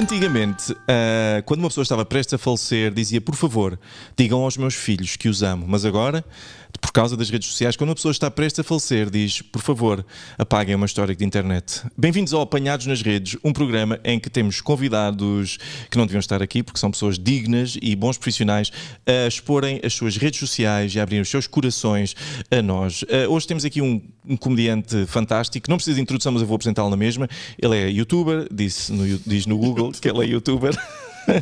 Antigamente, uh, quando uma pessoa estava prestes a falecer, dizia: Por favor, digam aos meus filhos que os amo. Mas agora por causa das redes sociais, quando uma pessoa está prestes a falecer, diz: por favor, apaguem uma história de internet. Bem-vindos ao Apanhados nas Redes, um programa em que temos convidados que não deviam estar aqui, porque são pessoas dignas e bons profissionais, a exporem as suas redes sociais e a abrirem os seus corações a nós. Eh, hoje temos aqui um, um comediante fantástico, não precisa de introdução, mas eu vou apresentá-lo na mesma. Ele é youtuber, no, diz no Google que ele é youtuber.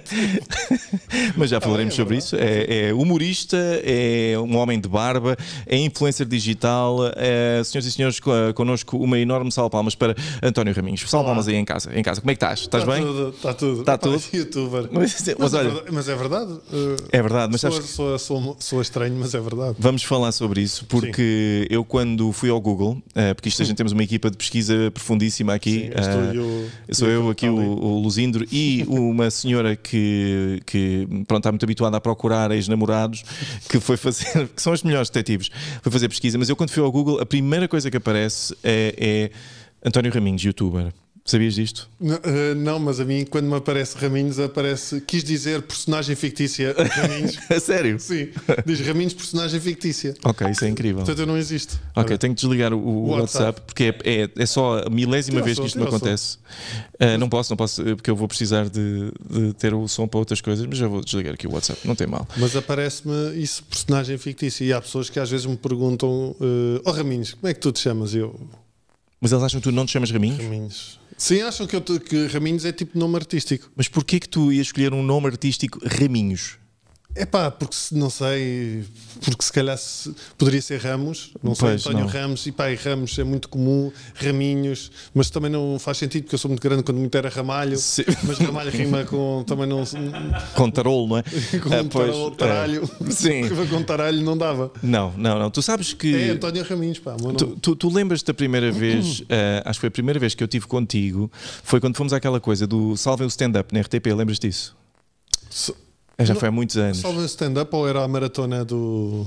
Mas já falaremos sobre isso. É, é, humorista, é um homem de barba, é influencer digital. É, e senhores, connosco uma enorme salva palmas para António Raminhos. Salva palmas aí em casa, em casa. Como é que estás? Estás bem está Tudo, está tudo. Está tudo. Youtuber. Mas, mas, é olha, mas é verdade. Eh, é verdade. Mas sou, sabes que... sou, sou, sou, estranho, mas é verdade. Vamos falar sobre isso, porque Sim. eu quando fui ao Google, eh, porque isto a gente temos uma equipa de pesquisa profundíssima aqui. Sim, eu, eh, sou eu aqui, o, o Luzindro, e uma senhora senhora que, que pronto, está muito habituada a procurar ex-namorados, que foi fazer, que são os melhores detetives, foi fazer pesquisa, mas eu quando fui ao Google, a primeira coisa que aparece é, é António Raminhos, youtuber. Sabias disto? Não, eh, não, mas a mim, quando me aparece Raminhos, aparece. Quis dizer personagem fictícia. Raminhos. É sério? Sim. Diz Raminhos, personagem fictícia. Ok, isso é incrível. Portanto, eu não existo. Ok, tenho que desligar o, o WhatsApp. WhatsApp, porque é, é, é só a milésima vez que isto me acontece. Uh, não posso, não posso, eh, porque eu vou precisar de, de, ter o som para outras coisas, mas já vou desligar aqui o WhatsApp, não tem mal. Mas aparece-me isso, personagem fictícia. E há pessoas que às vezes me perguntam: uh, Oh Raminhos, como é que tu te chamas? Eu. Mas eles acham que tu não te chamas Raminhos? Raminhos. Sim, acham que, eu, que Raminhos é tipo nome artístico. Mas porquê que tu ias escolher um nome artístico Raminhos? É pá, porque não sei, porque se calhar se, poderia ser Ramos, não pois sei, António não. Ramos, e pá, e Ramos é muito comum, Raminhos, mas também não faz sentido porque eu sou muito grande quando muito era Ramalho, Sim. mas Ramalho rima com também não. Com tarolo, não é? com é, pois, é. taralho. É. Sim. com taralho não dava. Não, não, não. Tu sabes que. É António Raminhos, pá, mano. Tu, tu, tu lembras-te da primeira vez, uh, acho que foi a primeira vez que eu tive contigo, foi quando fomos àquela coisa do Salvem o Stand-up na RTP, lembras disso? So é, já foi há muitos anos. Estava em stand-up ou era a maratona do.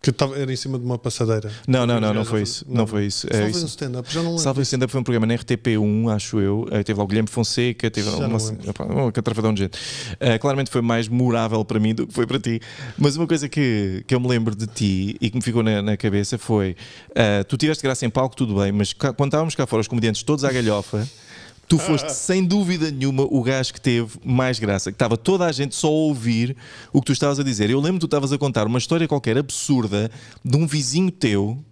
Que tava, era em cima de uma passadeira? Não, não, não, não foi isso. Não, foi isso. É, Salve stand-up, já não lembro. Salve stand-up foi um programa na RTP1, acho eu. Eh, teve lá o Guilherme Fonseca, teve uma, travadão catrafadão de gente. Uh, claramente foi mais memorável para mim do que foi para ti. Mas uma coisa que, que eu me lembro de ti e que me ficou na, na cabeça foi: uh, tu tiveste graça em palco, tudo bem, mas quando estávamos cá fora, os comediantes todos à galhofa tu foste sem dúvida nenhuma o gajo que teve mais graça, que estava toda a gente só a ouvir o que tu estavas a dizer. Eu lembro que tu estavas a contar uma história qualquer absurda de um vizinho teu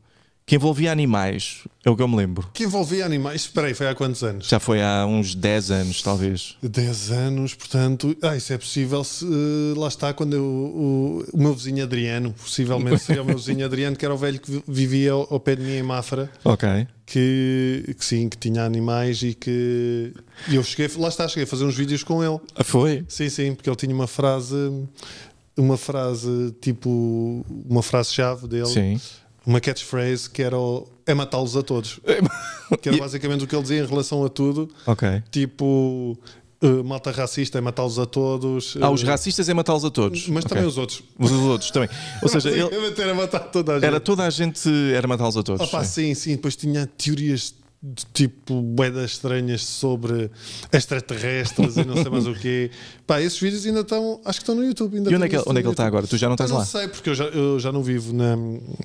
que envolvia animais, é o que eu me lembro. Que envolvia animais? Espera aí, foi há quantos anos? Já foi há uns 10 anos, talvez. 10 anos, portanto. Ah, isso é possível se. Uh, lá está, quando eu, o, o meu vizinho Adriano, possivelmente seria o meu vizinho Adriano, que era o velho que vivia ao, ao pé de mim em Mafra. Ok. Que, que, sim, que tinha animais e que. E eu cheguei. Lá está, cheguei a fazer uns vídeos com ele. Ah, foi? Sim, sim, porque ele tinha uma frase. Uma frase tipo. Uma frase-chave dele. Sim uma catchphrase que era o, é matá-los a todos. que era basicamente o que ele dizia em relação a tudo. Ok. Tipo, Uh, malta racista é matá-los a todos. Ah, os eh, racistas é matá-los a todos. Mas okay. também os outros. Os outros também. Ou seja, ele... era matar toda a gente. Era toda a gente, era matá-los a todos. Opa, sim, sim. Depois tinha teorias tipo moedas estranhas sobre extraterrestres e não sei mais o quê. Pá, esses vídeos ainda estão, acho que estão no YouTube. Ainda e onde é, que, onde é que ele está agora? Tu já não estás eu lá? Não sei, porque eu já, eu já não vivo na,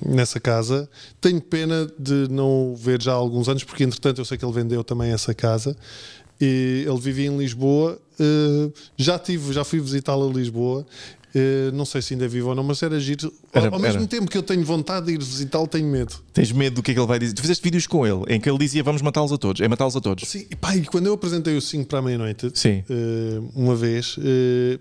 nessa casa. Tenho pena de não o ver já há alguns anos, porque entretanto eu sei que ele vendeu também essa casa. E ele vivia em Lisboa, eh, já tive, já fui visitá-lo a Lisboa eh, não sei se ainda é vivo ou não, mas era giro. Era, ao, ao mesmo tempo que eu tenho vontade de ir visitá-lo, tenho medo. Tens medo do que é que ele vai dizer? Tu fizeste vídeos com ele em que ele dizia vamos matá-los a todos, é matá-los a todos. Sim, e pá, e quando eu apresentei o 5 para a meia-noite, uh, uma vez, uh,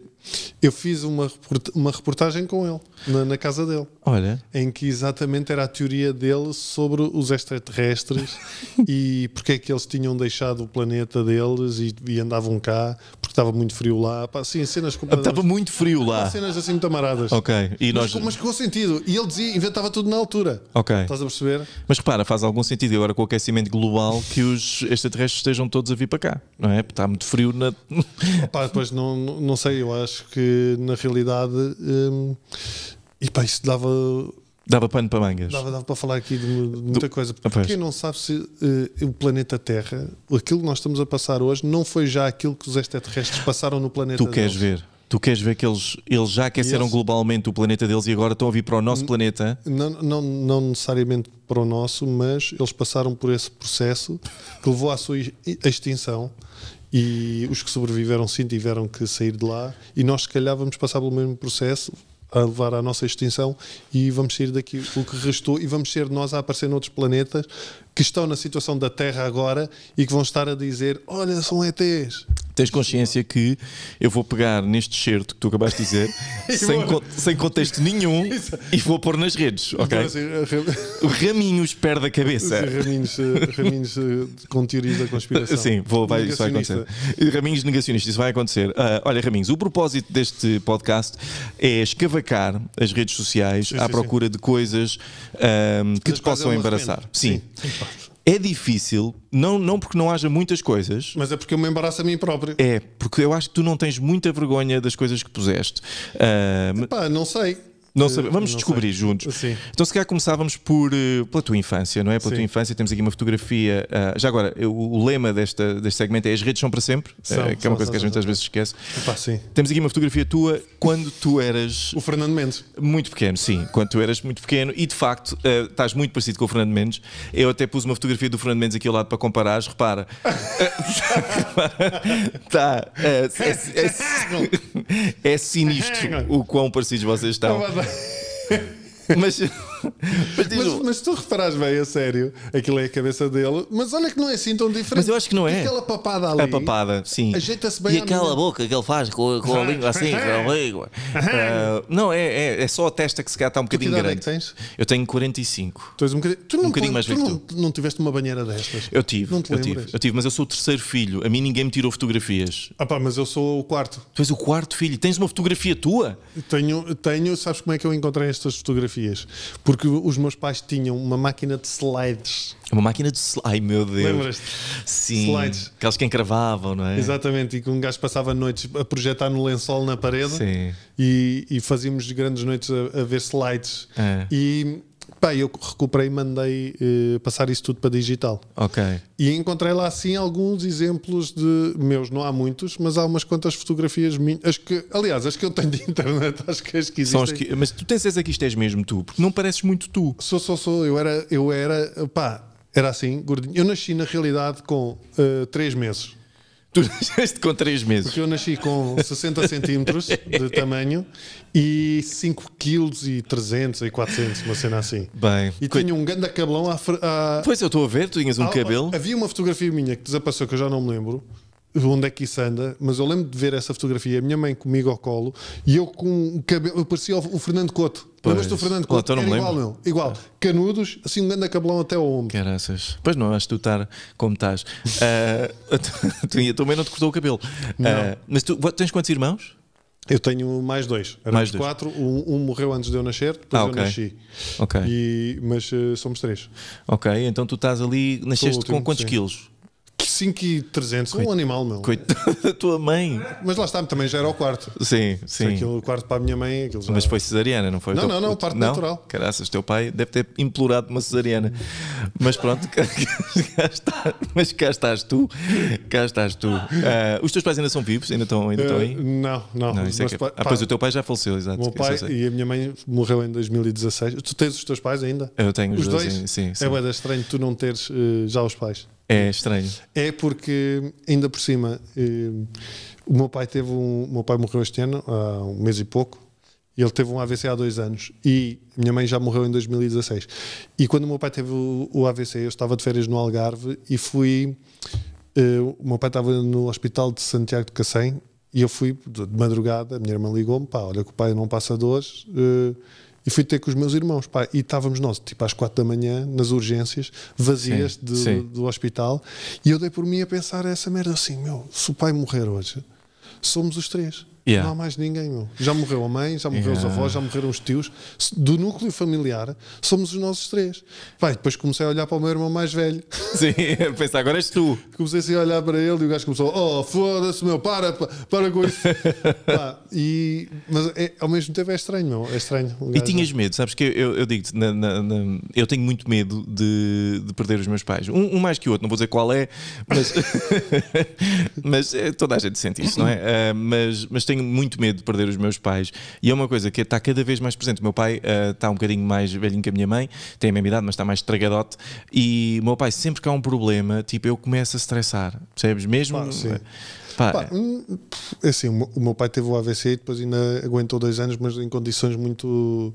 eu fiz uma, uma reportagem com ele na, na, casa dele. Olha. Em que exatamente era a teoria dele sobre os extraterrestres e porque é que eles tinham deixado o planeta deles e, e andavam cá, porque estava muito frio lá. Pá, cenas com Estava muito frio lá. Cenas assim muito amaradas. Ok. E mas, nós... mas com sentido. E ele dizia, inventava tudo na altura. Ok. Estás a perceber? Mas repara, faz algum sentido agora com o aquecimento global que os extraterrestres estejam todos a vir para cá, não é? porque Está muito frio na. Pá, depois não, não sei, eu acho que na realidade. Hum, e pá, isso dava Dava pano para mangas. Dava, dava para falar aqui de, muita Do, coisa. Ah, Porque quem não sabe se uh, o planeta Terra, aquilo que nós estamos a passar hoje, não foi já aquilo que os extraterrestres passaram no planeta Tu queres deles. ver? Tu queres ver que eles, eles já aqueceram eles... globalmente o planeta deles e agora estão a vir para o nosso planeta? Não, não, não necessariamente para o nosso, mas eles passaram por esse processo que levou à sua extinção e os que sobreviveram sim tiveram que sair de lá e nós se calhar vamos passar pelo mesmo processo a levar à nossa extinção e vamos sair daqui o que restou e vamos ser nós a aparecer noutros planetas que estão na situação da Terra agora e que vão estar a dizer: Olha, são ETs. Tens consciência que eu vou pegar neste certo que tu acabaste de dizer, sem, co sem, contexto nenhum, e vou pôr nas redes, então, ok? Raminhos assim, perde a cabeça. Sim, Raminhos, eh, Raminhos eh, com teorias da conspiração. Sim, vou, vai, isso vai acontecer. Raminhos negacionistas isso vai acontecer. Uh, olha, Raminhos, o propósito deste podcast é escavacar as redes sociais sim, à sim, procura de coisas um, ah, que te possam embaraçar. sim. sim é difícil, não, não porque não haja muitas coisas. Mas é porque eu me embaraço a mim próprio. É, porque eu acho que tu não tens muita vergonha das coisas que puseste. Uh, Epá, não sei. Não sabe, vamos não descobrir sei. juntos. Sim. Então, se calhar começávamos por, eh, pela tua infância, não é? Pela Sim. tua infância, temos aqui uma fotografia. Uh, já agora, o, lema desta, deste segmento é as redes são para sempre, eh, são, uh, que é uma são, coisa são, que a gente às vezes esquece. temos aqui uma fotografia tua quando tu eras. O Fernando Mendes. Muito pequeno, sim. Quando tu eras muito pequeno e de facto uh, estás muito parecido com o Fernando Mendes. Eu até pus uma fotografia do Fernando Mendes aqui ao lado para comparares. Repara. tá. É, é, é, é, é sinistro é o quão parecidos vocês estão. É mas mas, mas, mas tu reparas bem, a sério, aquilo é a cabeça dele, mas olha que não é assim tão diferente. Mas eu acho que não é. Aquela papada é ali. é papada, sim. Ajeita-se bem E aquela minha... boca que ele faz com, a, com a língua assim, com a língua. Uh, não, é, é, é, só a testa que se calhar está um bocadinho é grande. que tens? Eu tenho 45. Tu és um bocadinho, tu não, um bocadinho mais tu velho. Tu não, tiveste uma banheira destas? Eu tive. Não te eu tive, eu tive, mas eu sou o terceiro filho. A mim ninguém me tirou fotografias. Ah pá, mas eu sou o quarto. Tu és o quarto filho. Tens uma fotografia tua? Tenho, tenho. Sabes como é que eu encontrei estas fotografias? Por porque os meus pais tinham uma máquina de slides. Uma máquina de slides. Ai meu Deus. Lembras-te? Sim. Slides. Aquelas que encravavam, não é? Exatamente. E que um gajo passava noites a projetar no lençol na parede. Sim. E, e fazíamos grandes noites a, a ver slides. É. E Pá, eu recuperei e mandei eh, passar isso tudo para digital. Ok. E encontrei lá, assim, alguns exemplos de meus, não há muitos, mas há umas quantas fotografias minhas. que, aliás, as que eu tenho de internet, acho que as que existem. São as que, mas tu tens certeza que isto és mesmo tu, porque não pareces muito tu. Sou, sou, sou. Eu era, eu era, pá, era assim, gordinho. Eu nasci, na realidade, com uh, três meses. Tu nasceste com 3 meses. Porque eu nasci com 60 centímetros de tamanho e 5 kg e 300 e 400, uma cena assim. Bem. E tinha um grande cabelão à, à... Pois eu estou a ver, tu tinhas um ah, cabelo. Havia uma fotografia minha que desapareceu, que eu já não me lembro, onde é que isso anda, mas eu lembro de ver essa fotografia, a minha mãe comigo ao colo, e eu com o cabelo, eu parecia o Fernando Couto. Lembras do Fernando Couto? Não, então não igual, meu. Igual. É. Canudos, assim um grande cabelão até ao ombro. Caraças. Pois não, acho que tu estar tá como estás. uh, a tua mãe não te cortou o cabelo. Uh, mas tu tens quantos irmãos? Eu tenho mais dois. mais dois. quatro. Um, um, morreu antes de eu nascer, depois ah, okay. eu nasci. Ok. E, mas uh, somos três. Ok, então tu estás ali, nasceste último, com quantos sim. quilos? 5,300. Um animal, meu. Coitado da tua mãe. Mas lá está, também já era o quarto. Sim, sim. aquilo, o quarto para a minha mãe. Já... Mas foi cesariana, não foi? Não, então, não, não, parte não? natural. Caraças, teu pai deve ter implorado uma cesariana. Mas pronto, cá, cá, está, mas cá estás tu. Cá estás tu. Uh, os teus pais ainda são vivos? Ainda estão, ainda estão ah, aí? Uh, não, não. não é, é- ah, pois o teu pai já faleceu, exato. O meu pai e a minha mãe morreu em 2016. Tu tens os teus pais ainda? Eu tenho os, os dois. dois? Sim, sim. É bem estranho tu não teres uh, já os pais. É estranho. É porque, ainda por cima, eh, o meu pai teve um. O meu pai morreu este ano, há um mês e pouco. E ele teve um AVC há dois anos. E minha mãe já morreu em 2016. E quando o meu pai teve o, o AVC, eu estava de férias no Algarve e fui. Eh, o meu pai estava no hospital de Santiago de Cacém e eu fui de madrugada. A minha irmã ligou-me: pá, olha que o pai não passa dores. Eh, e fui ter com os meus irmãos, pá, e estávamos nós, tipo às quatro da manhã, nas urgências, vazias sim, de, sim. Do, hospital, e eu dei por mim a pensar essa merda assim, meu, se o pai morrer hoje, somos os três. Yeah. Não há mais ninguém, meu. Já morreu a mãe, já morreu yeah. os avós, já morreram os tios. Do núcleo familiar, somos os nossos três. Pai, depois comecei a olhar para o meu irmão mais velho. Sim, pensar, agora és tu. Comecei assim a olhar para ele e o gajo começou, oh, foda-se, meu, para, para, para com isso. e, mas é, ao mesmo tempo é estranho, meu, é estranho. E tinhas medo, sabes que eu, eu digo-te, eu tenho muito medo de, de perder os meus pais. Um, um, mais que o outro, não vou dizer qual é, mas, mas eh, toda a gente sente isso, não é? Uh, mas, mas tenho muito medo de perder os meus pais. E é uma coisa que está cada vez mais presente. O meu pai uh, está um bocadinho mais velhinho que a minha mãe, tem a mesma idade, mas está mais estragadote. E o meu pai, sempre que há um problema, tipo, eu começo a estressar, percebes? Mesmo. Eh, Pá. Pá, é assim, o meu pai teve o AVC e depois ainda aguentou dois anos, mas em condições muito,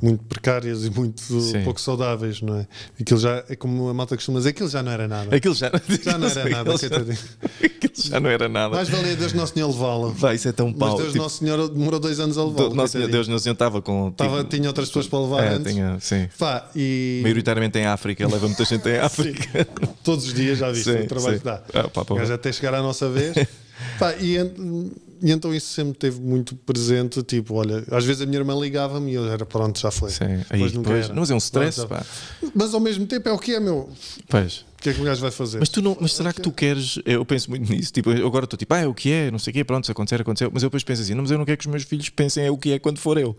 muito precárias e muito Sim. pouco saudáveis, não é? Aquilo já, é como a malta costuma dizer, aquilo já não era nada. Aquilo já, já não era nada, já, aquilo já não era nada. Mais valia Deus Nosso Senhor levá-lo. Vai, isso é tão pau. Mas Deus tipo, Nosso Senhor demorou dois anos a levá-lo. Nosso Senhor, Deus Nosso Senhor estava com... Tipo, tava, tinha outras pessoas para levar é, antes. Tinha, sim. Pá, e... Maioritariamente em África, leva muita gente em África. Todos os dias já viste o trabalho sim. que dá. Ah, pá, pá, até chegar à nossa vez. Pá, e, e, então isso sempre teve muito presente. Tipo, olha, às vezes a minha irmã ligava-me e eu era pronto, já foi. Sim, depois aí, depois, Mas é um stress, pronto, pá. Mas ao mesmo tempo é o que é, meu. Pois. O que é que o gajo vai fazer? Mas, tu não, mas será é que tu é. queres? Eu penso muito nisso. Tipo, agora estou tipo, ah, é o que é, não sei o quê, pronto, se acontecer, aconteceu. Mas eu depois penso assim, não, mas eu não quero que os meus filhos pensem é o que é quando for eu.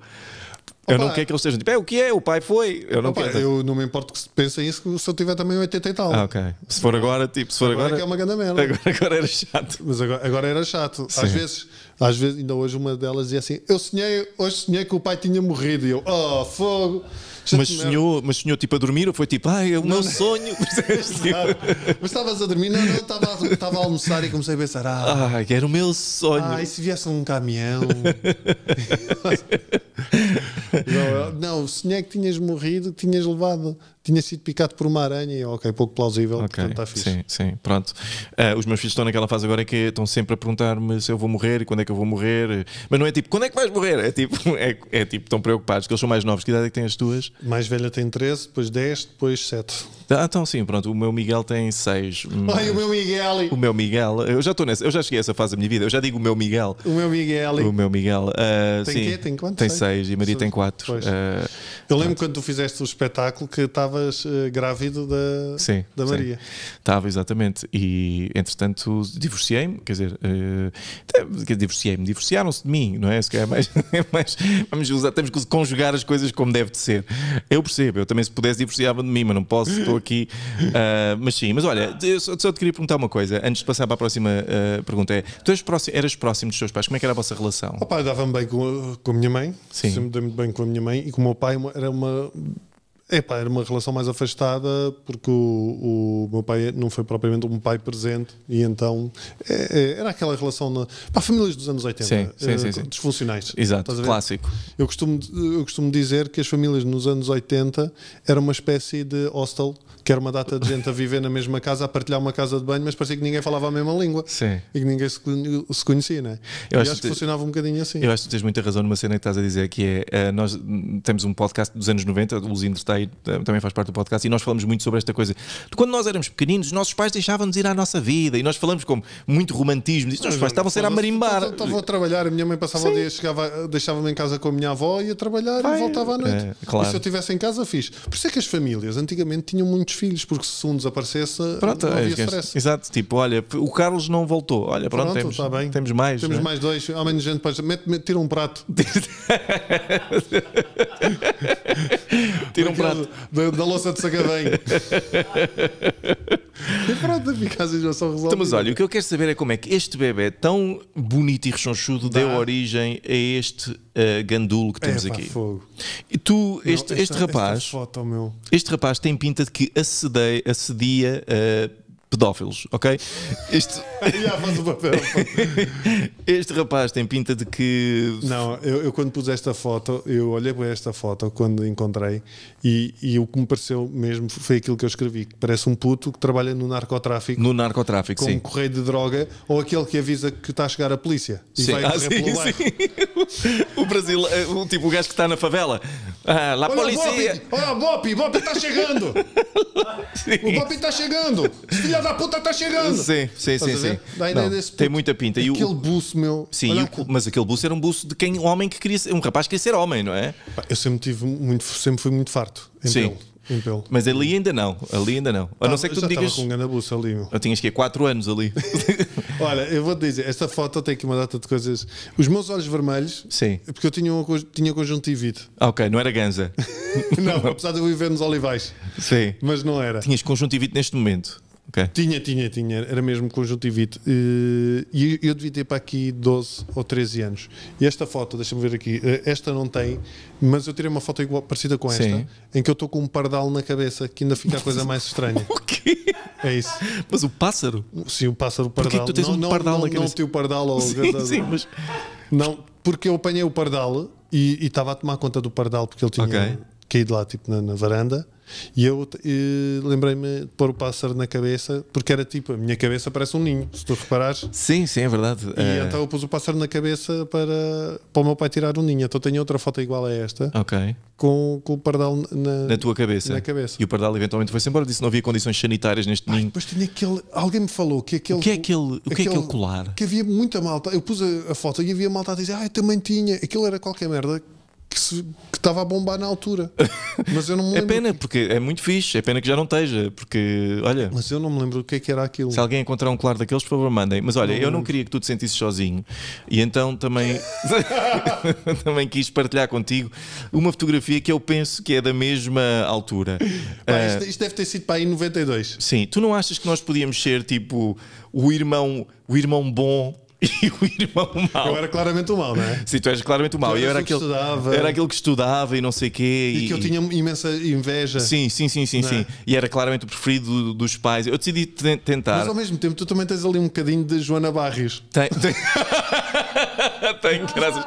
Eu não quero que eles estejam tipo, é o que é, o pai foi. Eu não, Opa, quero. eu não me importo que pensem isso se eu tiver também 80 e tal. Ah, ok. Se for agora, tipo, se for agora. É agora é uma Agora, agora era chato. Mas agora, agora era chato. Sim. Às vezes, às vezes, ainda hoje uma delas dizia assim: Eu sonhei, hoje sonhei que o pai tinha morrido. E eu, oh, fogo mas sonhou, mas sonhou tipo a dormir ou foi tipo, ai, ah, é o não, meu não. sonho. É tipo. Tipo. mas estavas a dormir, não, não, estava a almoçar e comecei a pensar, ah, ah era o meu sonho. Ah, e se viesse um caminhão? não, não, sonhei é que tinhas morrido, que tinhas levado tinha sido picado por uma aranha e ok, pouco plausível, okay, portanto está fixe. Sim, sim, pronto. Uh, os meus filhos estão naquela fase agora que estão sempre a perguntar-me se eu vou morrer e quando é que eu vou morrer. Mas não é tipo, quando é que vais morrer? É tipo, é, é tipo, estão preocupados, que eles são mais novos. Que idade é que têm as tuas? Mais velha tem 13, depois 10, depois 7. Ah, então sim, pronto, o meu Miguel tem 6. Hum. Ai, o meu Miguel! O meu Miguel, eu já estou nessa, eu já cheguei a essa fase da minha vida, eu já digo o meu Miguel. O meu Miguel. O meu Miguel. Uh, tem sim, quê? Tem quantos? Tem 6 e Maria tem 4. Uh, eh, eu lembro pronto. quando tu fizeste o espetáculo que estava estavas uh, grávido da, sim, da Maria. Estava, exatamente. E, entretanto, divorciei-me, quer dizer, uh, divorciei-me, divorciaram-se de mim, não é? Se calhar é mais, mais, vamos usar, temos que conjugar as coisas como deve de ser. Eu percebo, eu também se pudesse divorciava de mim, mas não posso, estou aqui. Uh, mas sim, mas olha, eu só, só, te queria perguntar uma coisa, antes de passar para a próxima uh, pergunta, é, tu eras próximo, eras próximo dos teus pais, como é que era a vossa relação? O pai dava-me bem com, com a minha mãe, sim. sempre dei muito bem com a minha mãe e com o meu pai era uma Epá, era uma relação mais afastada porque o, o, meu pai não foi propriamente um pai presente e então é, é, era aquela relação na, para famílias dos anos 80 sim, sim, é, sim, sim. disfuncionais. Exato, clássico. Eu costumo, eu costumo dizer que as famílias nos anos 80 eram uma espécie de hostel que era uma data de gente a viver na mesma casa, a partilhar uma casa de banho, mas parecia que ninguém falava a mesma língua Sim. e que ninguém se, conhecia, conhecia, é? Eu acho, acho, que te... funcionava um bocadinho assim. Eu acho que tens muita razão numa cena que estás a dizer, que é uh, nós temos um podcast dos anos 90, o Luzindo está aí, eh, também faz parte do podcast, e nós falamos muito sobre esta coisa. Quando nós éramos pequeninos, nossos pais deixavam-nos ir à nossa vida e nós falamos com muito romantismo, e os nossos pais estavam a ser a marimbar. Estava a trabalhar, a minha mãe passava Sim. o dia, chegava, deixava-me em casa com a minha avó, e ia trabalhar Ai, e voltava à noite. É, claro. E se eu estivesse em casa, fiz. Por isso é que as famílias antigamente tinham muitos outros filhos, porque se um desaparecesse, pronto, não havia é stress. Exato, tipo, olha, o Carlos não voltou. Olha, pronto, pronto temos, tá bem. temos mais. Temos é? mais dois, ao menos gente pode Mete, tira um prato. tira um prato. Da, da louça de sacadém. e pronto, fica assim, Então, mas olha, o que eu quero saber é como é que este bebê tão bonito e rechonchudo deu origem a este uh, gandulo que temos é, pá, aqui. Fogo. E tu, este, esta, este rapaz, foto, este rapaz tem pinta de que acedei, acedia uh, pedófilos, ok? Este... este rapaz tem pinta de que. Não, eu, eu, quando pus esta foto, eu olhei para esta foto quando encontrei e, e, o que me pareceu mesmo foi aquilo que eu escrevi: que parece um puto que trabalha no narcotráfico. No narcotráfico, com sim. um correio de droga ou aquele que avisa que está a chegar a polícia e sim. vai ah, sim, sim. O Brasil, eh, o tipo, o gajo que está na favela. Ah, lá Olha, polícia. o olha, Bopi, Bopi está chegando! o Bopi está chegando! Filha da puta está chegando. Sim, sim, sim. sim. Não, tem muita pinta. E aquele o... buço, meu. Sim, o... mas aquele buço era um buço de quem um homem que queria ser, um rapaz que queria ser homem, não é? Eu sempre tive muito, sempre fui muito farto. sim. Pelo. Mas ali ainda não, ali ainda não. A tá, não ser que tu me digas. Com um ganabuço ali. Meu. Eu tinhas que 4 é anos ali. Olha, eu vou te dizer, esta foto tem aqui uma data de coisas. Os meus olhos vermelhos. Sim. Porque eu tinha, um, tinha conjuntivite. Ah, ok, não era ganza. não, apesar de eu viver nos olivais. Sim. Mas não era. Tinhas conjuntivite neste momento. Okay. Tinha, tinha, tinha. Era mesmo conjuntivite. Eh, e eu devia ter para aqui 12 ou 13 anos. E esta foto, deixa-me ver aqui, eh, esta não tem, mas eu tirei uma foto igual, parecida com esta, Sim. em que eu estou com um pardal na cabeça, que ainda fica a coisa mais estranha. o quê? É isso. Mas o pássaro? Sim, o pássaro pardal. Porquê que tu tens não, um pardal não, na cabeça? Não, tenho o pardal ou... Sim, sim, assim. mas... Não, porque eu apanhei o pardal e estava a tomar conta do pardal, porque ele tinha... Okay lá tipo na, na, varanda e eu lembrei-me de pôr o pássaro na cabeça, porque era tipo, a minha cabeça parece um ninho, se tu reparares. Sim, sim, é verdade. E é... então eu pus o pássaro na cabeça para, para o meu pai tirar um ninho. Então tenho outra foto igual a esta. Ok. Com, com o pardal na, na tua cabeça. Na cabeça. E o pardal eventualmente foi-se embora, disse que não havia condições sanitárias neste ninho. mas tinha aquele. Alguém me falou que aquele. O que é aquele, o que é aquele, é aquele colar? Que havia muita malta. Eu pus a, a foto e havia malta a dizer, ah, eu também tinha. Aquilo era qualquer merda que, estava a bombar na altura. Mas eu não me é lembro. É pena, porque é muito fixe. É pena que já não esteja, porque olha. Mas eu não me lembro o que é que era aquilo. Se alguém encontrar um claro daqueles, por favor, mandem. Mas olha, não eu não hum. queria que tu te sentisses sozinho e então também, também quis partilhar contigo uma fotografia que eu penso que é da mesma altura. Pá, uh... isto, isto, deve ter sido para aí 92. Sim, tu não achas que nós podíamos ser tipo o irmão, o irmão bom e o irmão mau. Eu era claramente o mal, não é? Sim, tu és claramente o mal. Eu era aquele, estudava. era aquele que estudava e não sei o quê. E, e, que eu tinha imensa inveja. Sim, sim, sim, sim, é? sim. E era claramente o preferido dos pais. Eu decidi tentar. Mas ao mesmo tempo tu também tens ali um bocadinho de Joana Barris. Tem, tem... Tenho graças.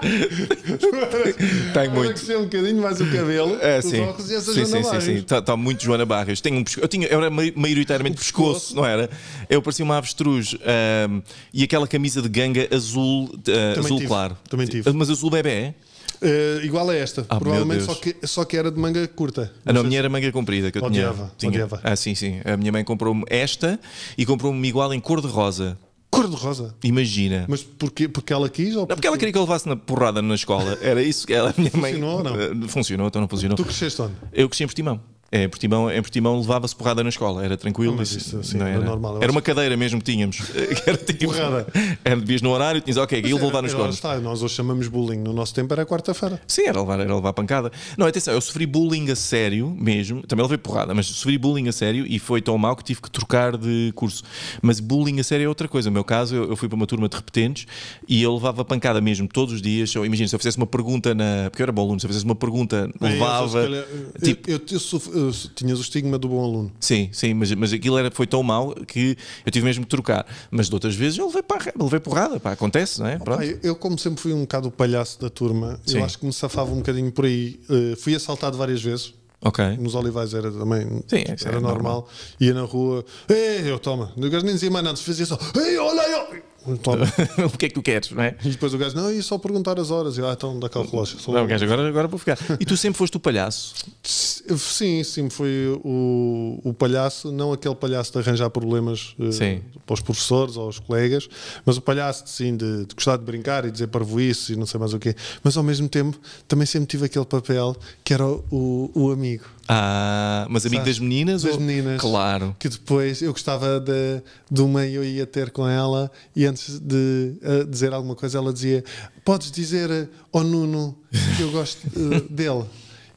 Tenho muito. crescer um bocadinho mais o cabelo. É, sim. Óculos e sim, sim, sim, sim. Está tá muito Joana Barras. Tenho um pesco... eu, tinha, era maioritariamente pescoço, pescoço, não era? Eu parecia uma avestruz. Um, e aquela camisa de ganga azul, uh, azul tive. claro. Também tive. Mas azul bebê? Uh, igual a esta, ah, provavelmente só que, só que era de manga curta. Ah, não, a minha era manga comprida que eu odiava, tinha. Odiava. Ah, sim, sim. A minha mãe comprou-me esta e comprou-me igual em cor de rosa. Cor-de-rosa. Imagina. Mas porquê? Porque ela quis? Ou não, porque, porque ela queria que eu levasse na porrada na escola. Era isso. que Ela, minha mãe. Funcionou ou não? Eh, funcionou, então não funcionou. Tu cresceste onde? Eu cresci em Portimão. É, em Portimão, em Portimão levava-se porrada na escola, era tranquilo. Mas isso, assim, não era. normal. Era uma cadeira mesmo que tínhamos. era tipo, porrada. Era, devias no horário, tinhas, ok, aqui vou levar na escola. Está, nós hoje chamamos bullying, no nosso tempo era quarta-feira. Sim, era levar, era levar pancada. Não, atenção, eu sofri bullying a sério mesmo, também levei porrada, mas sofri bullying a sério e foi tão mal que tive que trocar de curso. Mas bullying a sério é outra coisa. No meu caso, eu, eu fui para uma turma de repetentes e eu levava pancada mesmo todos os dias. Imagina, se eu fizesse uma pergunta na. Porque eu era bom aluno, se eu fizesse uma pergunta, levava. Eu, eu, tipo, eu, eu, eu, tinhas o estigma do bom aluno. Sim, sim, mas, mas aquilo era, foi tão mal que eu tive mesmo que trocar. Mas de outras vezes eu levei, para, levei porrada, pá, acontece, não é? Pronto. Ah, eu, como sempre fui um bocado o palhaço da turma, sim. eu acho que me safava um bocadinho por aí. Uh, fui assaltado várias vezes. Okay. Nos olivais era também Sim, é, era, é normal. normal. Ia na rua, ei, eu toma. O gajo nem dizia mais nada, fazia só, ei, olha, olha. o que é que tu queres, não é? E depois o gajo, não, e só perguntar as horas, e ah, então dá cá o relógio. Não, o gajo, agora, agora vou ficar. E tu sempre foste o palhaço? Sim, sim, foi o, o palhaço, não aquele palhaço de arranjar problemas eh, para os professores ou aos colegas, mas o palhaço, sim, de, de gostar de brincar e dizer parvoíce e não sei mais o quê, mas ao mesmo tempo também sempre tive aquele papel que era o, o amigo. Ah, mas amigo Sabe? das meninas? Das ou... meninas. Claro. Que depois eu gostava de, de uma e eu ia ter com ela e antes de uh, dizer alguma coisa, ela dizia: Podes dizer ao oh, eh, Nuno que eu gosto uh, dele.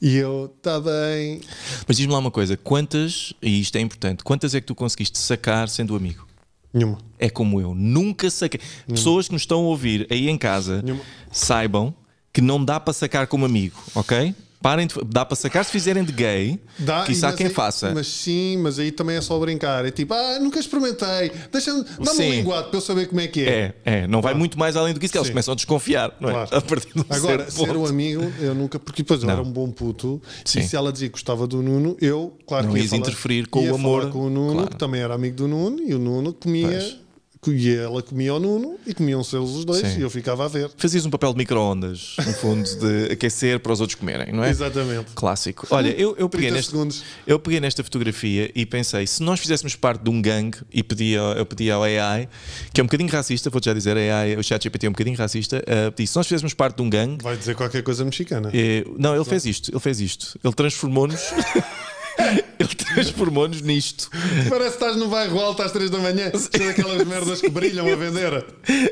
E eu, está bem. Mas diz-me lá uma coisa: quantas, e isto é importante, quantas é que tu conseguiste sacar sendo amigo? Nenhuma. É como eu, nunca saquei. Nenhuma. Pessoas que nos estão a ouvir aí em casa, Nenhuma. saibam que não dá para sacar como amigo, ok? Parem de, dá para sacar se fizerem de gay, dá, que isso há quem aí, faça. Mas sim, mas aí também é só brincar. É tipo, ah, nunca experimentei, deixa-me, dá-me um linguado para eu saber como é que é. É, é. não vai ah. muito mais além do que isso, que eles começam a desconfiar, não é? Claro. A partir de um Agora, ser um amigo, eu nunca, porque depois eu era um bom puto, sim. e se ela dizia que gostava do Nuno, eu, claro não que ia. Não interferir com o amor. com o Nuno, claro. que também era amigo do Nuno, e o Nuno comia. Pois e ela comia o Nuno e comiam-se eles os dois Sim. e eu ficava a ver. Fazias um papel de micro-ondas, no fundo, de aquecer para os outros comerem, não é? Exatamente. Clássico. Olha, eu, eu, peguei neste, eu peguei nesta fotografia e pensei: se nós fizéssemos parte de um gangue e pedia, eu pedi ao AI, que é um bocadinho racista, vou-te já dizer, AI, o GPT é um bocadinho racista, uh, pedi: se nós fizéssemos parte de um gangue. Vai dizer qualquer coisa mexicana. Eh, não, ele fez isto, ele fez isto. Ele transformou-nos. que transformou-nos nisto. Parece que estás no bairro alto às 3 da manhã, são aquelas merdas que brilham a vender.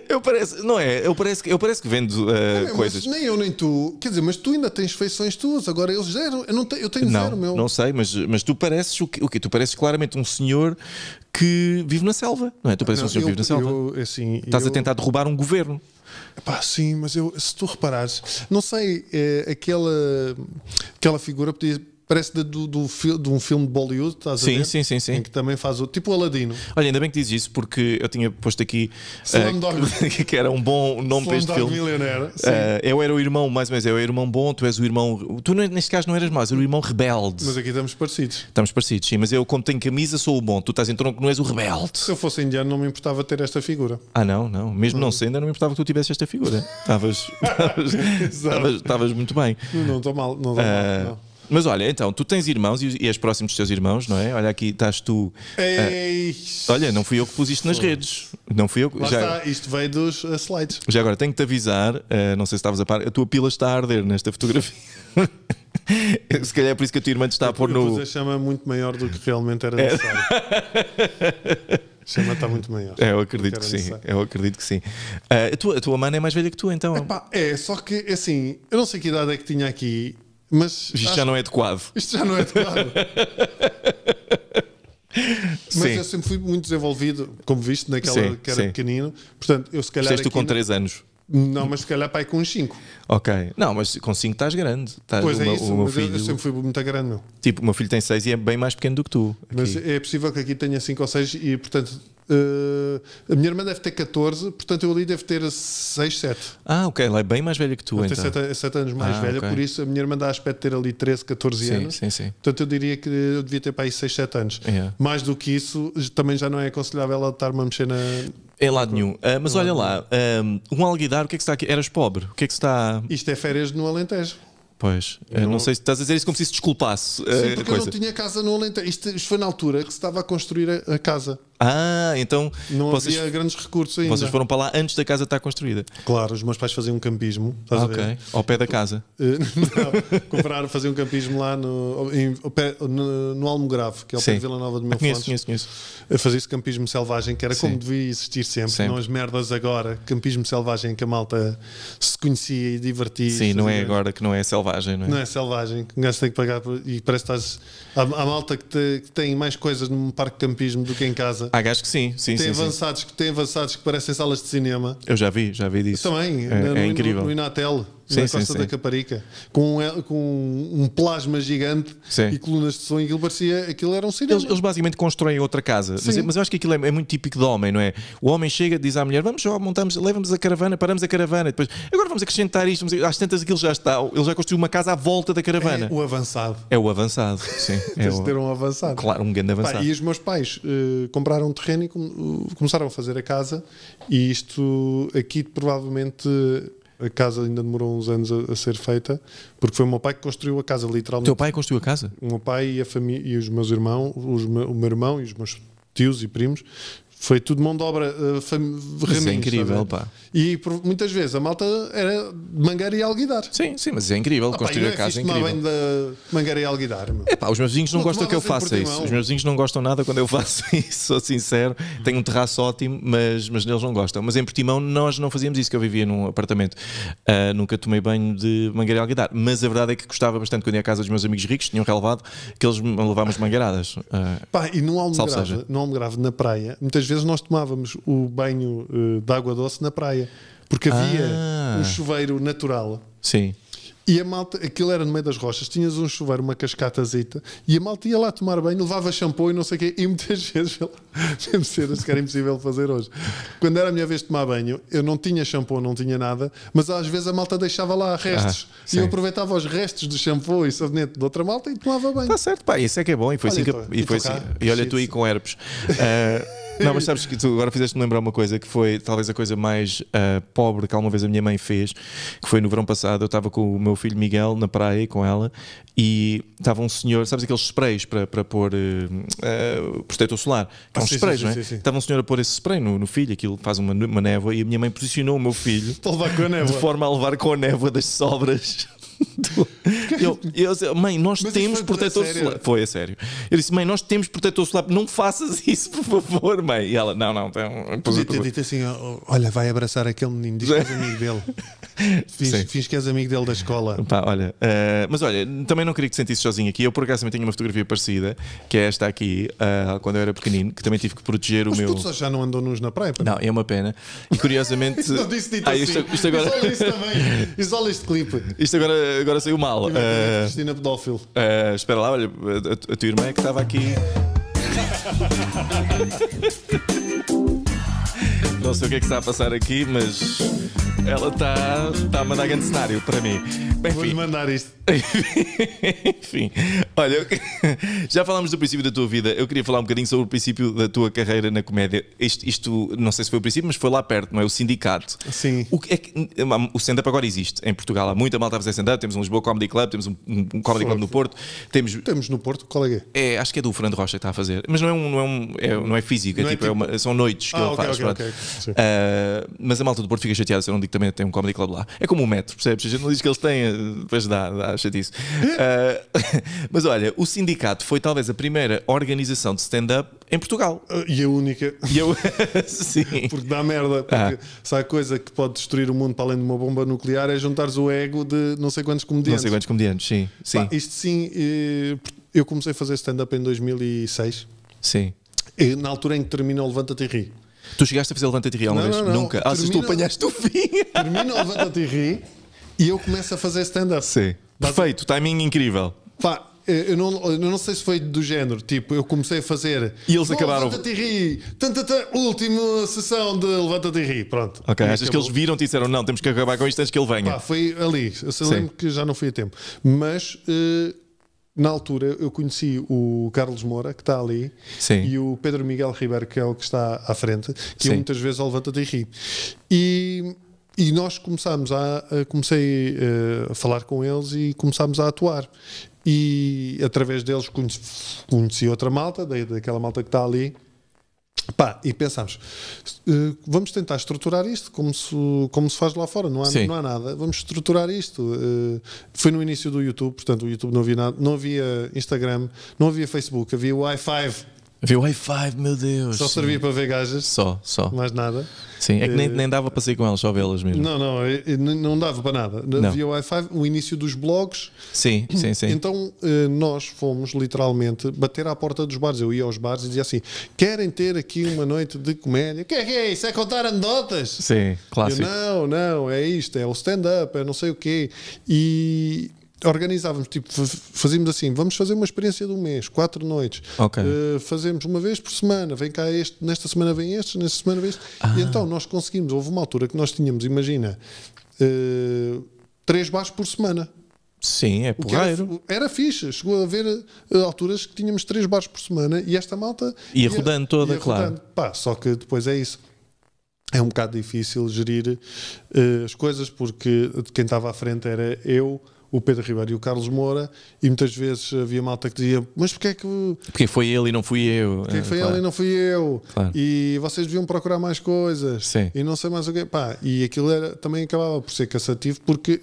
Eu parece, não é? Eu parece, eu parece que vendo uh, é, coisas. Nem eu nem tu, quer dizer, mas tu ainda tens feições tuas, agora eles zero. Eu, não te, eu tenho não, zero, meu. Não sei, mas, mas tu pareces o que, o Tu pareces claramente um senhor que vive na selva, não é? Tu pareces não, um senhor eu, que vive na selva. Eu, é assim, Estás a tentar derrubar um governo. Epá, sim, mas eu, se tu reparares, não sei, é, aquela, aquela figura podia Parece de, do, do, de um filme de Bollywood, estás sim, a ver? Sim, sim, sim. Em que também faz o. Tipo o Aladino. Olha, ainda bem que dizes isso, porque eu tinha posto aqui. Uh, que era um bom nome para este filme. Millionaire. Eh, sim. Uh, eu era o irmão, mais ou menos, eu era o irmão bom, tu és o irmão. Tu neste caso não eras mais, era o irmão rebelde. Mas aqui estamos parecidos. Estamos parecidos, sim, mas eu, como tenho camisa, sou o bom. Tu estás em tronco, não és o rebelde. Se eu fosse indiano, não me importava ter esta figura. Ah, não, não. Mesmo hum. não sendo, não me importava que tu tivesse esta figura. Estavas. Estavas muito bem. Não estou mal, não estou uh, mal. Eh, não. Mas olha, então, tu tens irmãos e, és próximo dos teus irmãos, não é? Olha aqui, estás tu. Ah, Ei. olha, não fui eu que pus isto nas Foi. redes. Não fui eu que. já, isto veio dos uh, slides. Já agora, tenho que te avisar, uh, não sei se estavas a par, a tua pila está a arder nesta fotografia. se calhar é por isso que a tua irmã te está é a pôr no. a chama muito maior do que realmente era é. necessário. É. A chama está muito maior. É, eu acredito que, que sim. Eu acredito que sim. Uh, a, tua, a tua mana é mais velha que tu, então? Epá, é, só que assim, eu não sei que idade é que tinha aqui mas isto já não é adequado. Isto já não é adequado. Mas sim. eu sempre fui muito desenvolvido, como viste, naquela sim, que era sim. pequenino. Portanto, eu se calhar. Fizeste com 3 anos. Não, mas se calhar pai com 5. Ok. Não, mas com 5 estás grande. Estás pois o é isso, o meu filho... eu sempre fui muito grande. Meu. Tipo, o meu filho tem 6 e é bem mais pequeno do que tu. Aqui. Mas é possível que aqui tenha 5 ou 6 e, portanto, Uh, a minha irmã deve ter 14, portanto eu ali devo ter 6, 7. Ah, ok, ela é bem mais velha que tu, eu então. 7, 7 anos mais ah, velha, okay. por isso a minha irmã dá aspecto de ter ali 13, 14 sim, anos. Sim, sim. Portanto eu diria que eu devia ter para aí 6, 7 anos. Yeah. Mais do que isso, também já não é aconselhável ela estar-me a mexer na. Em é lado nenhum. Uh, mas olha lá, um, ah, um alguidar, o que é que está aqui? Eras pobre, o que é que está. Isto é férias no Alentejo. Pois, ah, eu não... sei se estás a dizer isso como se isso desculpasse. Sim, porque eu não tinha casa no Alentejo. Isto, isto, foi na altura que se estava a construir a, a casa. Ah, então. Não vocês, havia grandes recursos ainda. Vocês foram para lá antes da casa estar construída. Claro, os meus pais faziam um campismo. Ah, ok. Ao pé da casa. Eh, não, compraram, faziam um campismo lá no, em, no, no Almograve, que é o pé de Vila Nova de Mil conheço, conheço, conheço. Fazia esse campismo selvagem, que era Sim. como devia existir sempre, sempre, não as merdas agora. Campismo selvagem que a malta se conhecia e divertia. Sim, não é agora que não é selvagem, não é? Não é selvagem, que um gajo tem que pagar. Por, e parece que estás. Há, há malta que, te, que tem mais coisas num parque de campismo do que em casa. Há gajos que sim, sim, tem sim, avançados, sim. Que, têm avançados que parecem salas de cinema. Eu já vi, já vi disso. Também, é, no, é incrível. No, no Inatel sim, na sim, costa sim. da Caparica, com um, com um plasma gigante e colunas de som, aquilo parecia, aquilo era um cinema. Eles, eles basicamente constroem outra casa, mas, é, mas, eu acho que aquilo é, é, muito típico do homem, não é? O homem chega, diz à mulher, vamos só, montamos, levamos a caravana, paramos a caravana, depois, agora vamos acrescentar isto, às tantas aquilo já está, ele já construiu uma casa à volta da caravana. É o avançado. É o avançado, sim. é o, ter um avançado. Claro, um grande avançado. Pá, e os meus pais uh, compraram um terreno e com, uh, eh, começaram a fazer a casa e isto aqui provavelmente a casa ainda demorou uns anos a, a, ser feita, porque foi o meu pai que construiu a casa, literalmente. O teu pai construiu a casa? O meu pai e, a família, e os meus irmãos, os, o meu irmão e os meus tios e primos foi tudo mão de obra uh, eh, Isso é incrível, pá. E por, muitas vezes a malta era mangueira e alguidar. Sim, sim, mas é incrível. Ah, construir pá, a casa é incrível. bem de mangueira e alguidar. É pá, os meus vizinhos não, não gostam que eu faça isso. Os meus vizinhos não gostam nada quando eu faço isso, sou sincero. Tenho um terraço ótimo, mas, mas eles não gostam. Mas em Portimão nós não fazíamos isso, que eu vivia num apartamento. Uh, nunca tomei banho de mangueira e alguidar. Mas a verdade é que gostava bastante quando ia à casa dos meus amigos ricos, tinham relevado, que eles me levavam as mangueiradas. Uh, pá, e não há um grave, não há um grave na praia. Muitas vezes nós tomávamos o banho uh, de água doce na praia, porque havia ah. um chuveiro natural. Sim. E a malta, aquilo era no meio das rochas, tinhas um chuveiro, uma cascatazita, e a malta ia lá tomar banho, levava shampoo e não sei o quê, e muitas vezes, mesmo cenas que era impossível fazer hoje. Quando era a minha vez de tomar banho, eu não tinha shampoo, não tinha nada, mas às vezes a malta deixava lá restos, ah, e eu aproveitava os restos de shampoo e sabonete de outra malta e tomava banho. Está certo, pá, isso é que é bom, e foi olha, assim que. Então, e, foi assim, e olha, tu aí com herpes. Uh... Não, mas sabes que tu agora fizeste-me lembrar uma coisa que foi talvez a coisa mais uh, pobre que alguma vez a minha mãe fez, que foi no verão passado. Eu estava com o meu filho Miguel na praia com ela e estava um senhor, sabes aqueles sprays para, para pôr uh, uh, protetor solar? Que é ah, sim, sprays, sim, não é? estava um senhor a pôr esse spray no, no filho, aquilo faz uma, uma névoa e a minha mãe posicionou o meu filho de forma a levar com a névoa das sobras eu, eu, eu, mãe, nós Mas temos protetor solar. Foi, a sério. Eu disse, mãe, nós temos protetor solar, não faças isso, por favor, mãe. E ela, não, não, então. Podia ter dito assim: olha, vai abraçar aquele menino, diz que és amigo dele. Fiz, que és amigo dele da escola. Pá, olha, uh, mas olha, também não queria que te sentisse sozinho aqui. Eu por acaso também tenho uma fotografia parecida, que é esta aqui, uh, quando eu era pequenino, que também tive que proteger mas o meu. já não andam nos na praia, Não, é uma pena. E curiosamente. não disse dito ah, assim. isto, agora... isso também. Isola este clipe. Isto agora agora saiu mal. Uh, Cristina pedófilo. Uh, espera lá, olha, a, a tua irmã é que estava aqui. Não sei o que é que está a passar aqui, mas ela está está a mandar grande cenário para mim. Bem, Vou-lhe mandar isto. Enfim, olha, eu... já falámos do princípio da tua vida. Eu queria falar um bocadinho sobre o princípio da tua carreira na comédia. Isto, isto não sei se foi o princípio, mas foi lá perto, não é? O sindicato. Sim. O, que é que... Hum, o stand-up agora existe em Portugal. Há muita malta a fazer stand-up. Temos um Lisboa Comedy Club, temos um, um Comedy Club no Porto. Temos... temos no Porto, qual é, é? é acho que é do Fernando Rocha que está a fazer. Mas não é, um, não é, um, é, não é físico, não é tipo, é tipo... Uma... são noites que ah, ele okay, faz. Okay, okay. Uh, mas a malta do Porto fica chateada se eu não digo que também tem um Comedy Club lá. É como o um metro, percebes? A gente não diz que eles têm, depois eh, dá, dá acha disso. Uh, mas olha, o sindicato foi talvez a primeira organização de stand-up em Portugal. Ah, e a única. E eu... Sim. Porque dá merda. Porque ah. se há coisa que pode destruir o mundo para além de uma bomba nuclear é juntares o ego de não sei quantos comediantes. Não sei quantos comediantes, sim. sim. isto sim, eh, eu comecei a fazer stand-up em 2006. Sim. Na altura em que terminou Levanta-te e Ri. Tu chegaste a fazer Levanta-te e Ri alguma não, vez? Não, não. Nunca. Termina, ah, se tu apanhaste o fim. Termina Levanta-te e Ri e eu começo a fazer stand-up. Sim. Perfeito, timing incrível. Pá, eh, eu não, eu não sei se foi do género, tipo, eu comecei a fazer. E eles acabaram. Levanta-te e ri! última sessão de Levanta-te e ri, pronto. Ok, achas acabou. que eles viram e disseram não, temos que acabar com isto antes que ele venha? Pá, foi ali, eu sei lembro que já não fui a tempo. Mas. Uh, na altura eu conheci o Carlos Moura, que está ali, Sim. e o Pedro Miguel Ribeiro, que é o que está à frente, que eu muitas vezes levanta-te e ri. E e nós começámos a, comecei eh, a falar com eles e começámos a atuar. E através deles conheci, conheci outra malta, daquela malta que está ali. Pá, e pensámos, eh, vamos tentar estruturar isto como se, como se faz lá fora, não há, não há nada, vamos estruturar isto. Eh, foi no início do YouTube, portanto, o YouTube não havia nada, não havia Instagram, não havia Facebook, havia o i5. Havia Wi-Fi, meu Deus. Só servia para ver gajas? Só, só. Mais nada. Sim, é que nem, eh, nem dava para sair com elas, só vê-las mesmo. Não, não, eh, eh, não dava para nada. Não. Havia Wi-Fi, o início dos blogs. Sim, sim, sim. Então nós fomos literalmente bater à porta dos bares. Eu ia aos bares e dizia assim: querem ter aqui uma noite de comédia? O que é que é isso? É contar anedotas? Sim, clássico. Eu, não, não, é isto, é o stand-up, é não sei o quê. E organizávamos, tipo, fazíamos assim, vamos fazer uma experiência de um mês, quatro noites, okay. uh, fazemos uma vez por semana, vem cá este, nesta semana vem este, nesta semana vem este, ah. e então nós conseguimos, houve uma altura que nós tínhamos, imagina, uh, três baixos por semana. Sim, é porreiro. Era, era fixe, chegou a haver uh, alturas que tínhamos três baixos por semana e esta malta... Ia, ia rodando toda, ia claro. Rodando. Pá, só que depois é isso é um bocado difícil gerir uh, as coisas porque quem estava à frente era eu, o Pedro Ribeiro e o Carlos Moura, e muitas vezes havia malta que dizia: Mas porquê é que. Porque foi ele e não fui eu. Porque é foi claro. É, ele e não fui eu. Claro. E vocês deviam procurar mais coisas. Sim. E não sei mais o quê. Pá, e aquilo era, também acabava por ser cansativo, porque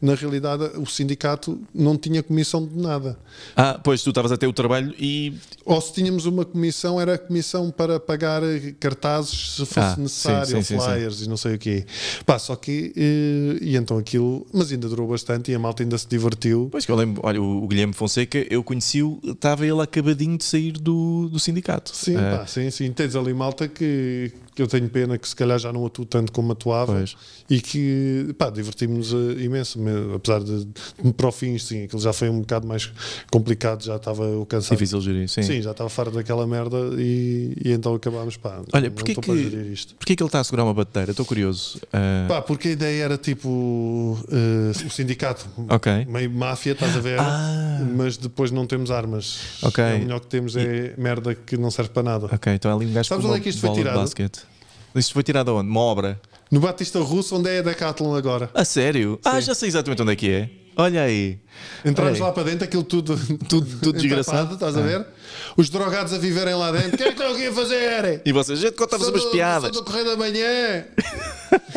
na realidade o sindicato não tinha comissão de nada. Ah, pois tu estavas a ter o trabalho e. Ou se tínhamos uma comissão, era a comissão para pagar cartazes se fosse ah, necessário, sim, sim, flyers sim, e não sei o quê. Pá, só que. E, eh, e então aquilo. Mas ainda durou bastante e a malta ainda se divertiu. Pois que eu lembro, olha, o, Guilherme Fonseca, eu conheci-o, estava ele acabadinho de sair do, do sindicato. Sim, eh, pá, sim, sim. Tens ali malta que, que eu tenho pena que se calhar já não atuo tanto como atuava pois. e que, pá, divertimos eh, imenso, apesar de, de para o fim, sim, aquilo já foi um bocado mais complicado, já estava o cansado. Difícil gerir, sim. Sim, já estava farto daquela merda e, e então acabámos, pá, olha, não que para gerir isto. Porquê que ele está a segurar uma bateira? Estou curioso. Uh... Pá, porque a ideia era tipo uh, o sindicato okay. meio máfia, estás a ver? Ah. Mas depois não temos armas. Okay. É o melhor que temos é e... merda que não serve para nada. Ok, então é ali um gajo Sabes onde é que isto foi tirado? Isto foi tirado aonde? Uma obra? No Batista Russo, onde é a Decathlon agora. A sério? Ah, Sim. Ah, já sei exatamente onde é que é. Olha aí. Entramos Olha aí. lá para dentro, aquilo tudo, tudo, tudo desgraçado, estás a ah. ver? Os drogados a viverem lá dentro. O que é que estão aqui a fazer? E vocês, gente, contamos umas piadas. Estou do Correio da Manhã.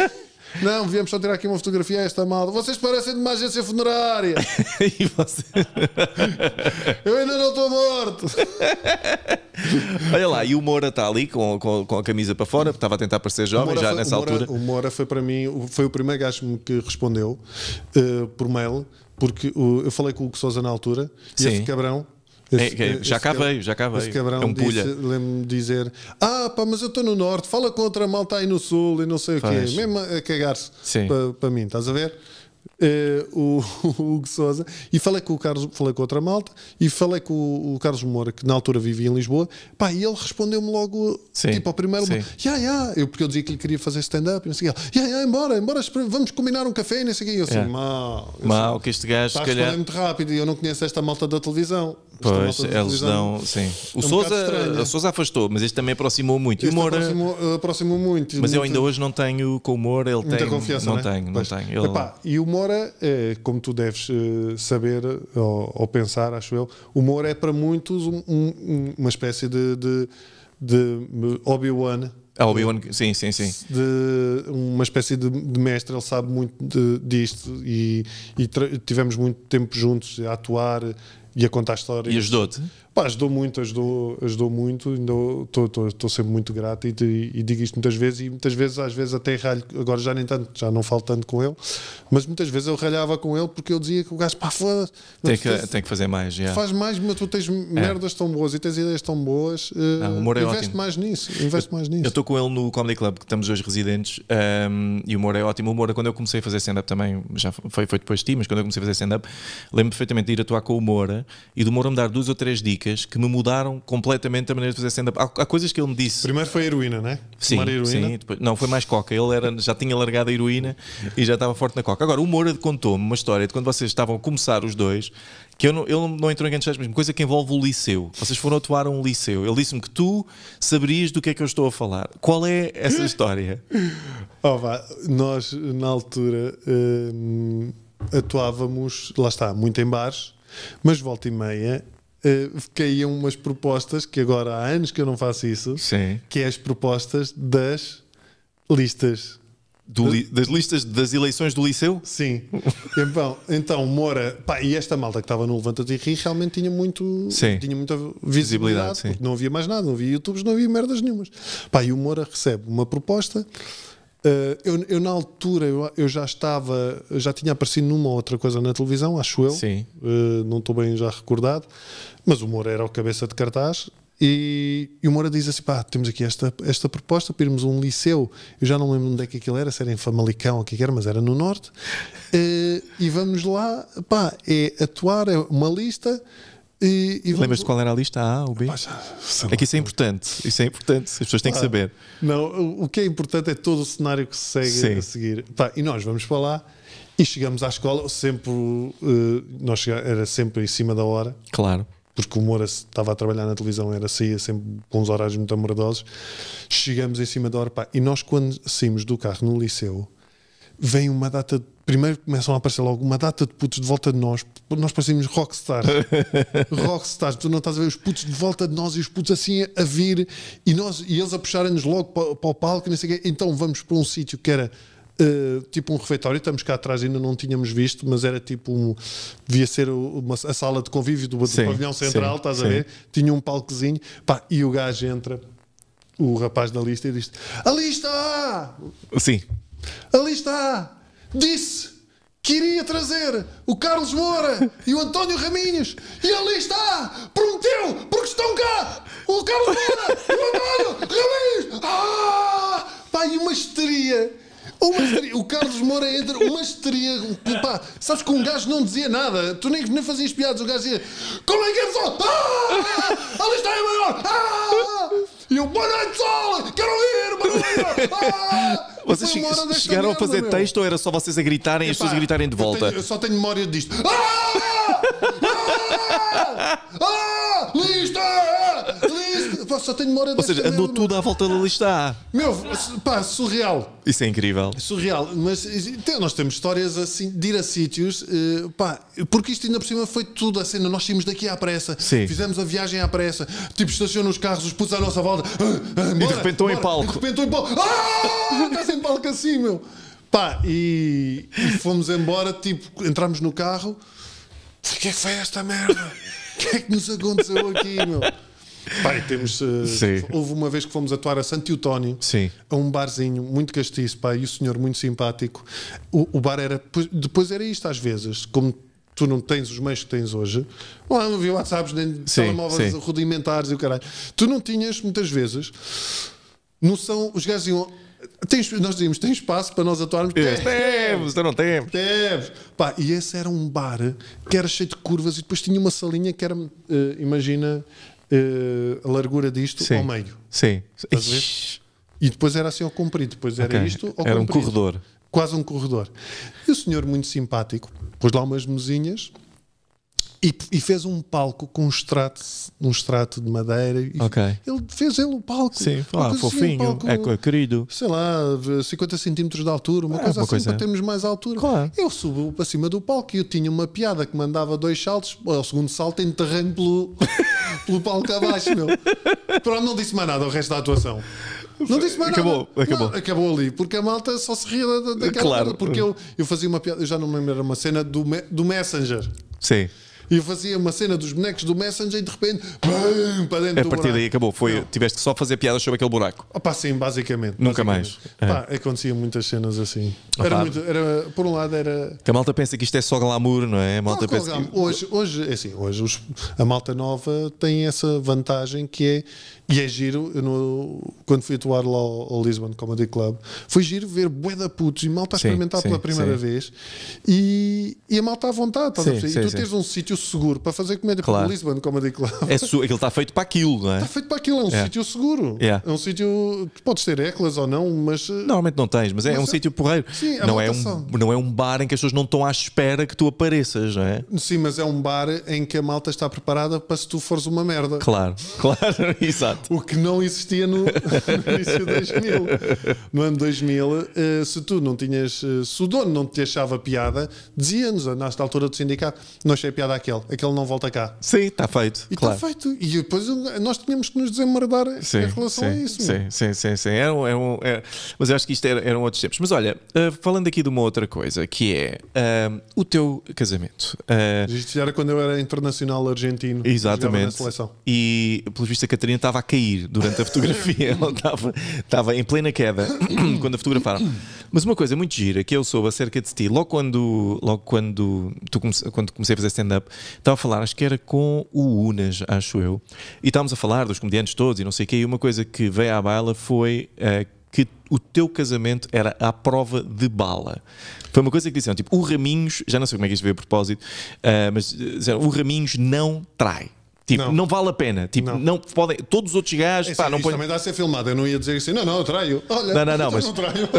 Não, viemos só tirar aqui uma fotografia a esta malda. Vocês parecem de uma agência funerária. e você? Eu ainda não estou morto. Olha lá, e o Moura está ali com, com, com, a camisa para fora, estava a tentar parecer jovem já foi, nessa o Moura, altura. O Moura foi para mim, foi o primeiro gajo que respondeu uh, por mail, porque o, eu falei com o Sousa na altura, e Sim. esse cabrão esse, é, é já cá é veio, já cá veio. Esse cabrão é um lembro-me dizer: Ah, pá, mas eu estou no norte, fala com outra malta aí no sul e não sei Faz. o quê. Mesmo a cagar-se para pa mim, estás a ver? Uh, o, o Hugo Sousa e falei com o Carlos, falei com outra malta e falei com o, o Carlos Moura, que na altura vivia em Lisboa, pá, e ele respondeu-me logo sim, tipo ao primeiro, já, já, yeah, yeah. eu porque eu dizia que ele queria fazer stand-up e não sei o que, já, yeah, embora, embora, vamos combinar um café e não sei o que, eu assim, yeah. mal, mal que este gajo, se calhar, muito rápido e eu não conheço esta malta da televisão. Pois, é, eles dão. Sim. É o é um Souza, né? afastou, mas este também aproximou muito. Este e o Moura. Aproximou, eh, aproximou muito. Mas muito, eu ainda hoje não tenho com o Moura, ele muita tem. confiança. Não né? tenho, pois. não tenho. Ele... Epá, e o Moura, é, como tu deves eh, saber ou, ou, pensar, acho eu, o Moura é para muitos um, um, uma espécie de, de, de Obi-Wan. Ah, Obi-Wan, sim, sim, sim. De uma espécie de, de mestre, ele sabe muito de, disto e, e tivemos muito tempo juntos a atuar e contar histórias. E ajudou-te? Pá, ajudou muito, ajudou, ajudou muito, estou sempre muito grato e, e, digo isto muitas vezes e muitas vezes, às vezes até ralho, agora já nem tanto, já não falo tanto com ele, mas muitas vezes eu ralhava com ele porque eu dizia que o gajo, pá, foda tem que, tens, tem que fazer mais, faz mais, mas tu tens é. merdas tão boas e tens ideias tão boas, eh, não, o humor é investe ótimo. mais nisso, investe eu, mais nisso. Eu estou com ele no Comedy Club, que estamos hoje residentes, um, ehm, e o humor é ótimo, o humor, quando eu comecei a fazer stand-up também, já foi, foi depois de ti, mas quando eu comecei a fazer stand-up, lembro perfeitamente de ir atuar com o Moura e do Moura me dar duas ou três dicas músicas que me mudaram completamente a maneira de fazer stand-up. Há, há, coisas que ele me disse. Primeiro foi a heroína, né? Sim, heroína. sim depois, não, foi mais coca. Ele era, já tinha largado a heroína e já estava forte na coca. Agora, o Moura contou-me uma história de quando vocês estavam a começar os dois, que eu não, entrou não em grandes detalhes, mas coisa que envolve o liceu. Vocês foram atuar a um liceu. Ele disse-me que tu saberias do que é que eu estou a falar. Qual é essa história? oh, vá, nós, na altura, hum, atuávamos, lá está, muito em bares, mas volta e meia eh, caíam umas propostas, que agora há anos que eu não faço isso, Sim. que é as propostas das listas. Do, li, das listas das eleições do liceu? Sim. então, então Moura, pá, e esta malta que estava no levanta de e Ri realmente tinha, muito, sim. tinha muita visibilidade, visibilidade não havia mais nada, não havia YouTubes, não havia merdas nenhumas. Pá, e o Moura recebe uma proposta eh, eu, eu, na altura, eu, eu, já estava, já tinha aparecido numa ou outra coisa na televisão, acho eu. Sim. Eh, não estou bem já recordado. Mas o Moura era o cabeça de cartaz e, e, o Moura diz assim: pá, temos aqui esta, esta proposta para irmos a um liceu. Eu já não lembro onde é que aquilo era, se era em Famalicão ou o que é era, mas era no Norte. Uh, e vamos lá, pá, é atuar, é uma lista. E, e Lembras-te qual era a lista A ou B? Poxa, é que isso é importante, isso é importante, as pessoas têm ah, que saber. Não, o que é importante é todo o cenário que se segue Sim. a seguir. e nós vamos para lá e chegamos à escola, sempre, uh, nós chegamos, era sempre em cima da hora. Claro. Porque o Moura estava a trabalhar na televisão, era saía sempre com uns horários muito amorosos. Chegamos em cima da hora, pá, e nós quando saímos do carro no liceu, vem uma data de, Primeiro começam a aparecer logo uma data de putos de volta de nós. Nós parecemos rockstar. rockstar. Tu não estás a ver os putos de volta de nós e os putos assim a vir e, nós, e eles a puxarem-nos logo para, para o palco. Não sei quê. Então vamos para um sítio que era Uh, tipo um refeitório, estamos cá atrás, ainda não tínhamos visto, mas era tipo um, devia ser uma, a sala de convívio do, do pavilhão central, sim, estás sim. a ver? Tinha um palcozinho, pá, e o gajo entra, o rapaz da lista, e diz: A lista! Sim. Ali está! Disse que iria trazer o Carlos Moura e o António Raminhos e ali está! Prometeu! Porque estão cá! O Carlos Moura e o António Raminhos! Ah! Pá, e uma histeria! Uma histeria. O Carlos Moura entra, uma histeria. Pá, sabes que um gajo não dizia nada, tu nem, nem fazias piadas, o gajo dizia: Como é que é pessoal? Ah! Ali está, é maior! Ah! E eu, boa noite, sol! Quero ouvir, barulho! Ah! Vocês chegaram a fazer meu. texto ou era só vocês a gritarem e as pessoas gritarem de volta? Eu, tenho, eu só tenho memória disto. Ah! ah! ah! Lista! Ah! Lista! pá, só tenho de Ou seja, andou tudo à volta da lista A. Meu, pá, surreal. Isso é incrível. Surreal. Mas então, nós temos histórias assim, de ir a sítios, eh, pá, porque isto ainda por cima foi tudo a assim, cena. Nós saímos daqui à pressa, Sim. fizemos a viagem à pressa, tipo, estacionam os carros, os putos à nossa volta, ah, ah, bora, e de repente estão em palco. E de repente estão em palco. Ah! Estás em palco assim, meu. Pá, e, e fomos embora, tipo, entramos no carro. O que é que foi esta merda? O que é que nos aconteceu aqui, meu? Pai, temos. Eh, sim. houve uma vez que fomos atuar a Santiutónio, Tony a um barzinho muito castiço, pai e o senhor muito simpático. O, o bar era. Depois era isto às vezes, como tu não tens os meios que tens hoje, não havia WhatsApps nem sim, telemóveis sim. rudimentares e o caralho. Tu não tinhas, muitas vezes, noção, os gajos iam. Tens, nós dizíamos, tem espaço para nós atuarmos? É. Temos, temos, então não temos. Temos. Pá, e esse era um bar que era cheio de curvas e depois tinha uma salinha que era, uh, imagina, uh, a largura disto Sim. ao meio. Sim. E depois era assim ao comprido, depois era okay. isto ao Era um corredor. Quase um corredor. E o senhor, muito simpático, pôs lá umas mesinhas e, e, fez um palco com um extrato, um extrato de madeira. Okay. Ele fez ele um palco. Sim, lá, fofinho, ah, assim, um palco, é, é querido. Sei lá, 50 centímetros de altura, uma é, coisa uma assim, coisa. para termos mais altura. Claro. Eu subo para cima do palco e eu tinha uma piada que mandava dois saltos, ao é segundo salto enterrando pelo, pelo palco abaixo, meu. Pronto, não disse mais nada o resto da atuação. Não disse mais acabou, nada. Acabou. Não, acabou ali, porque a malta só se ria daquela claro. porque eu, eu fazia uma piada, eu já não me lembro, era uma cena do, do Messenger. Sim e fazia uma cena dos bonecos do Messenger e de repente, bam, para dentro a do A partir daí acabou, foi, não. tiveste só só fazer piadas sobre aquele buraco. Opa, sim, basicamente. Nunca basicamente. mais. é. acontecia muitas cenas assim. Era muito, era, por um lado era... Que a malta pensa que isto é só glamour, não é? A malta pensa que... Hoje, hoje, é assim, hoje os, a malta nova tem essa vantagem que é, e é giro, no, quando fui atuar lá ao, ao Lisbon Comedy Club, foi giro ver bué da putos e malta a experimentar sim, pela primeira sim. vez e, e, a malta à vontade, estás a perceber? E tu tens um sítio sítio seguro para fazer comédia claro. para o Lisbon Comedy Club. É su... Aquilo está feito para aquilo, não é? Está feito para aquilo, é um é. sítio seguro. É. é um sítio que podes ter eclas ou não, mas. Eh, Normalmente não tens, mas é, mas é um sítio porreiro. Sim, é não, é um, não é um bar em que as pessoas não estão à espera que tu apareças, não é? Sim, mas é um bar em que a malta está preparada para se tu fores uma merda. Claro, claro, exato. O que não existia no, no início de 2000. No ano 2000, eh, se tu não tinhas. Eh, se o dono não te achava piada, dizia-nos, nesta altura do sindicato, não achei piada aqui aquele, aquele não volta cá. Sim, está feito. E está claro. feito. E depois nós tínhamos que nos desemmerdar sim, em relação sim, a isso. Sim, sim, sim, sim. Era é um, era é um, era... É- mas eu acho que isto era, eram outros tempos. Mas olha, uh, falando aqui de uma outra coisa, que é uh, o teu casamento. Uh, isto era quando eu era internacional argentino. Exatamente. E pelo visto a Catarina estava a cair durante a fotografia. Ela estava, estava em plena queda quando a fotografaram. Mas uma coisa muito gira que eu soube acerca de ti, logo quando, logo quando, tu comece, quando comecei a fazer stand-up, estava a falar, acho que era com o Unas, acho eu, e estávamos a falar dos comediantes todos e não sei o quê, e uma coisa que veio à baila foi uh, que o teu casamento era à prova de bala. Foi uma coisa que disseram, tipo, o Raminhos, já não sei como é que isto veio a propósito, uh, mas disseram, o Raminhos não trai. Tipo, não. não, vale a pena. Tipo, não, não podem. Todos os outros gajos. Pá, não põe... também dá a ser filmado. Eu não ia dizer assim, não, não, eu traio. Olha, não, não, não, mas... não traio.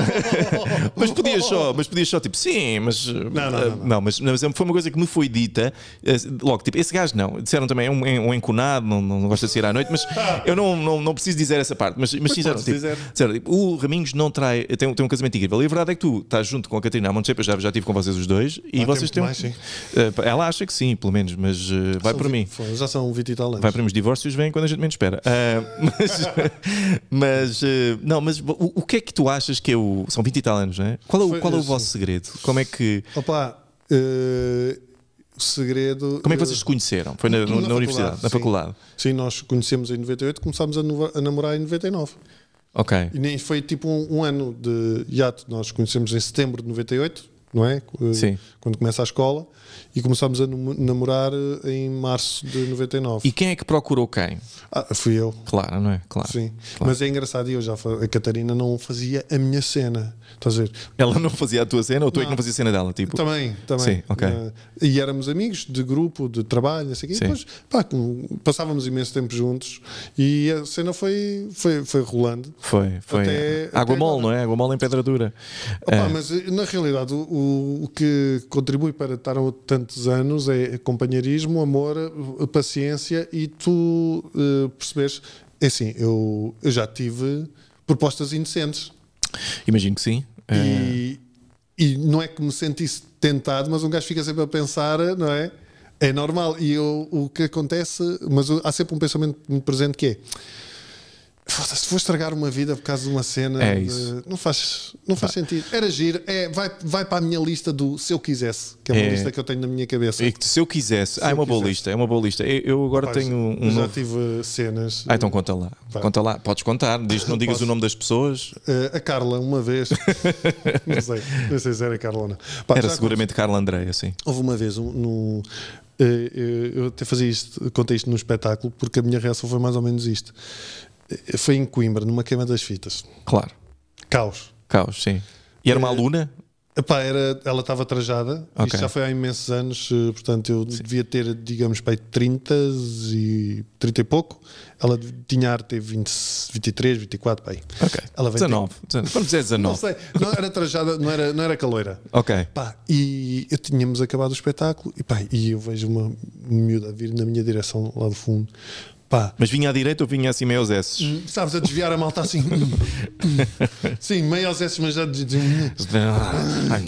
mas podias só, mas podias só, tipo, sim, mas. Não, não, não, eh, não. não mas, mas é, foi uma coisa que me foi dita eh, logo. Tipo, esse gajo não. Disseram também, é um, é um enconado, não, não gosta de sair à noite, mas eu não, não, não preciso dizer essa parte. Mas, mas sim tipo, tipo, o Raminhos não trai. Tem, tem um casamento incrível. E a verdade é que tu estás junto com a Catarina Montepa, já, já estive com vocês os dois, e ah, vocês têm. Mais, sim. Eh, ela acha que sim, pelo menos, mas vai por mim. Já são 20 e tal anos. Vai para os divórcios, vem quando a gente menos espera. Uh, mas, mas uh, não, mas o, o, que é que tu achas que é o. São 20 e tal anos, não é? Qual é o, qual é o vosso segredo? Como é que. Opa, uh, o segredo. Como é que vocês se conheceram? Foi na, na, na, na universidade, sim. na faculdade? Sim, nós conhecemos em 98, começámos a, a namorar em 99. Ok. E nem foi tipo um, um ano de hiato. Nós conhecemos em setembro de 98 não é? Eh, Sim. Quando começa a escola. E começámos a namorar eh, em março de 99. E quem é que procurou quem? Ah, fui eu. Claro, não é? Claro. Sim. Claro. Mas é engraçado, eu já a Catarina não fazia a minha cena. Estás a Ela não fazia a tua cena ou tu não. é que não fazia a cena dela? Tipo... Também, também. Sim, Uh, e éramos amigos de grupo, de trabalho, assim, e depois pá, passávamos imenso tempo juntos e a cena foi, foi, foi rolando. Foi, foi. Até, água até mole, não é? Água mole em pedra dura. Opa, é. Mas eh, na realidade o, o que contribui para estar há tantos anos é companheirismo, amor, eh, paciência e tu uh, percebes, é assim, eu, eu já tive propostas indecentes. Imagino que sim. E, é. e não é que me sentisse tentado, mas um gajo fica sempre a pensar, não é? É normal. E eu, o que acontece, mas há sempre um pensamento muito presente que é Foda-se, vou estragar uma vida por causa de uma cena. É isso. De... Não faz, não faz sentido. Era giro. É, vai, vai para a minha lista do se eu quisesse, que é uma é. lista que eu tenho na minha cabeça. E que se eu quisesse. Se ah, é uma quisesse. boa lista. É uma boa lista. Eu, eu agora Rapaz, tenho um. Já novo... tive cenas. Ah, então conta lá. Vai. Conta lá. Podes contar. Diz, não digas Posso. o nome das pessoas. Uh, a Carla, uma vez. não, sei, não sei se era Carla ou não. Pá, era seguramente conto... Carla André, sim. Houve uma vez um, no. Eh, eu até fazia isto, contei isto num espetáculo, porque a minha reação foi mais ou menos isto. Foi em Coimbra, numa queima das fitas. Claro. Caos. Caos, sim. E era uma eh, aluna? Epá, era, ela estava trajada, okay. isto já foi há imensos anos, eh, portanto eu Sim. devia ter, digamos, pai 30 e 30 e pouco. Ela tinha ar teve 20, 23, 24, pai. Ok. Ela 19, ter... 19. Vamos dizer 19. Não sei, não era trajada, não era, não era caloira. Ok. e eu tínhamos acabado o espetáculo e pá, e eu vejo uma miúda vir na minha direção lá do fundo. Pá. Mas vinha à direita ou vinha assim meio aos S? Hum, estavas sabes a desviar a malta assim. Hum, hum. Sim, meio aos S, mas já. Ah,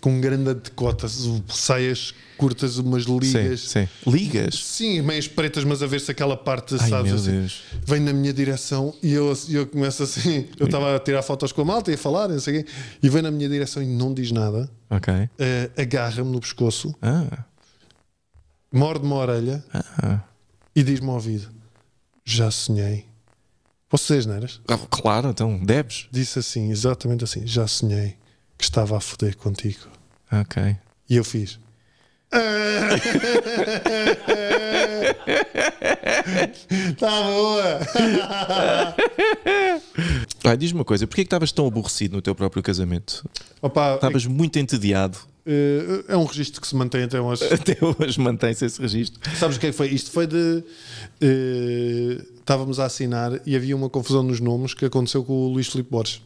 com grande decota, saias curtas, umas ligas. Sim, sim. Ligas? Sim, meias pretas, mas a ver-se aquela parte, Ai, sabes? Meu assim, Vem na minha direção e eu, eu começo assim. Eu estava a tirar fotos com a malta e a falar, não sei quê, e vem na minha direção e não diz nada. Ok. Uh, Agarra-me no pescoço. Ah. Morde-me a orelha. Ah e diz-me ao ouvido: Já sonhei. Vocês não eras? Ah, claro, então deves. Disse assim, exatamente assim: Já sonhei que estava a foder contigo. Ok. E eu fiz. Está boa! ah, Diz-me uma coisa, porquê é que estavas tão aborrecido no teu próprio casamento? Estavas é... muito entediado. Eh, é um registro que se mantém até hoje. Até hoje mantém-se esse registro. Sabes o que é foi? Isto foi de. Uh, estávamos a assinar e havia uma confusão nos nomes que aconteceu com o Luís Filipe Borges.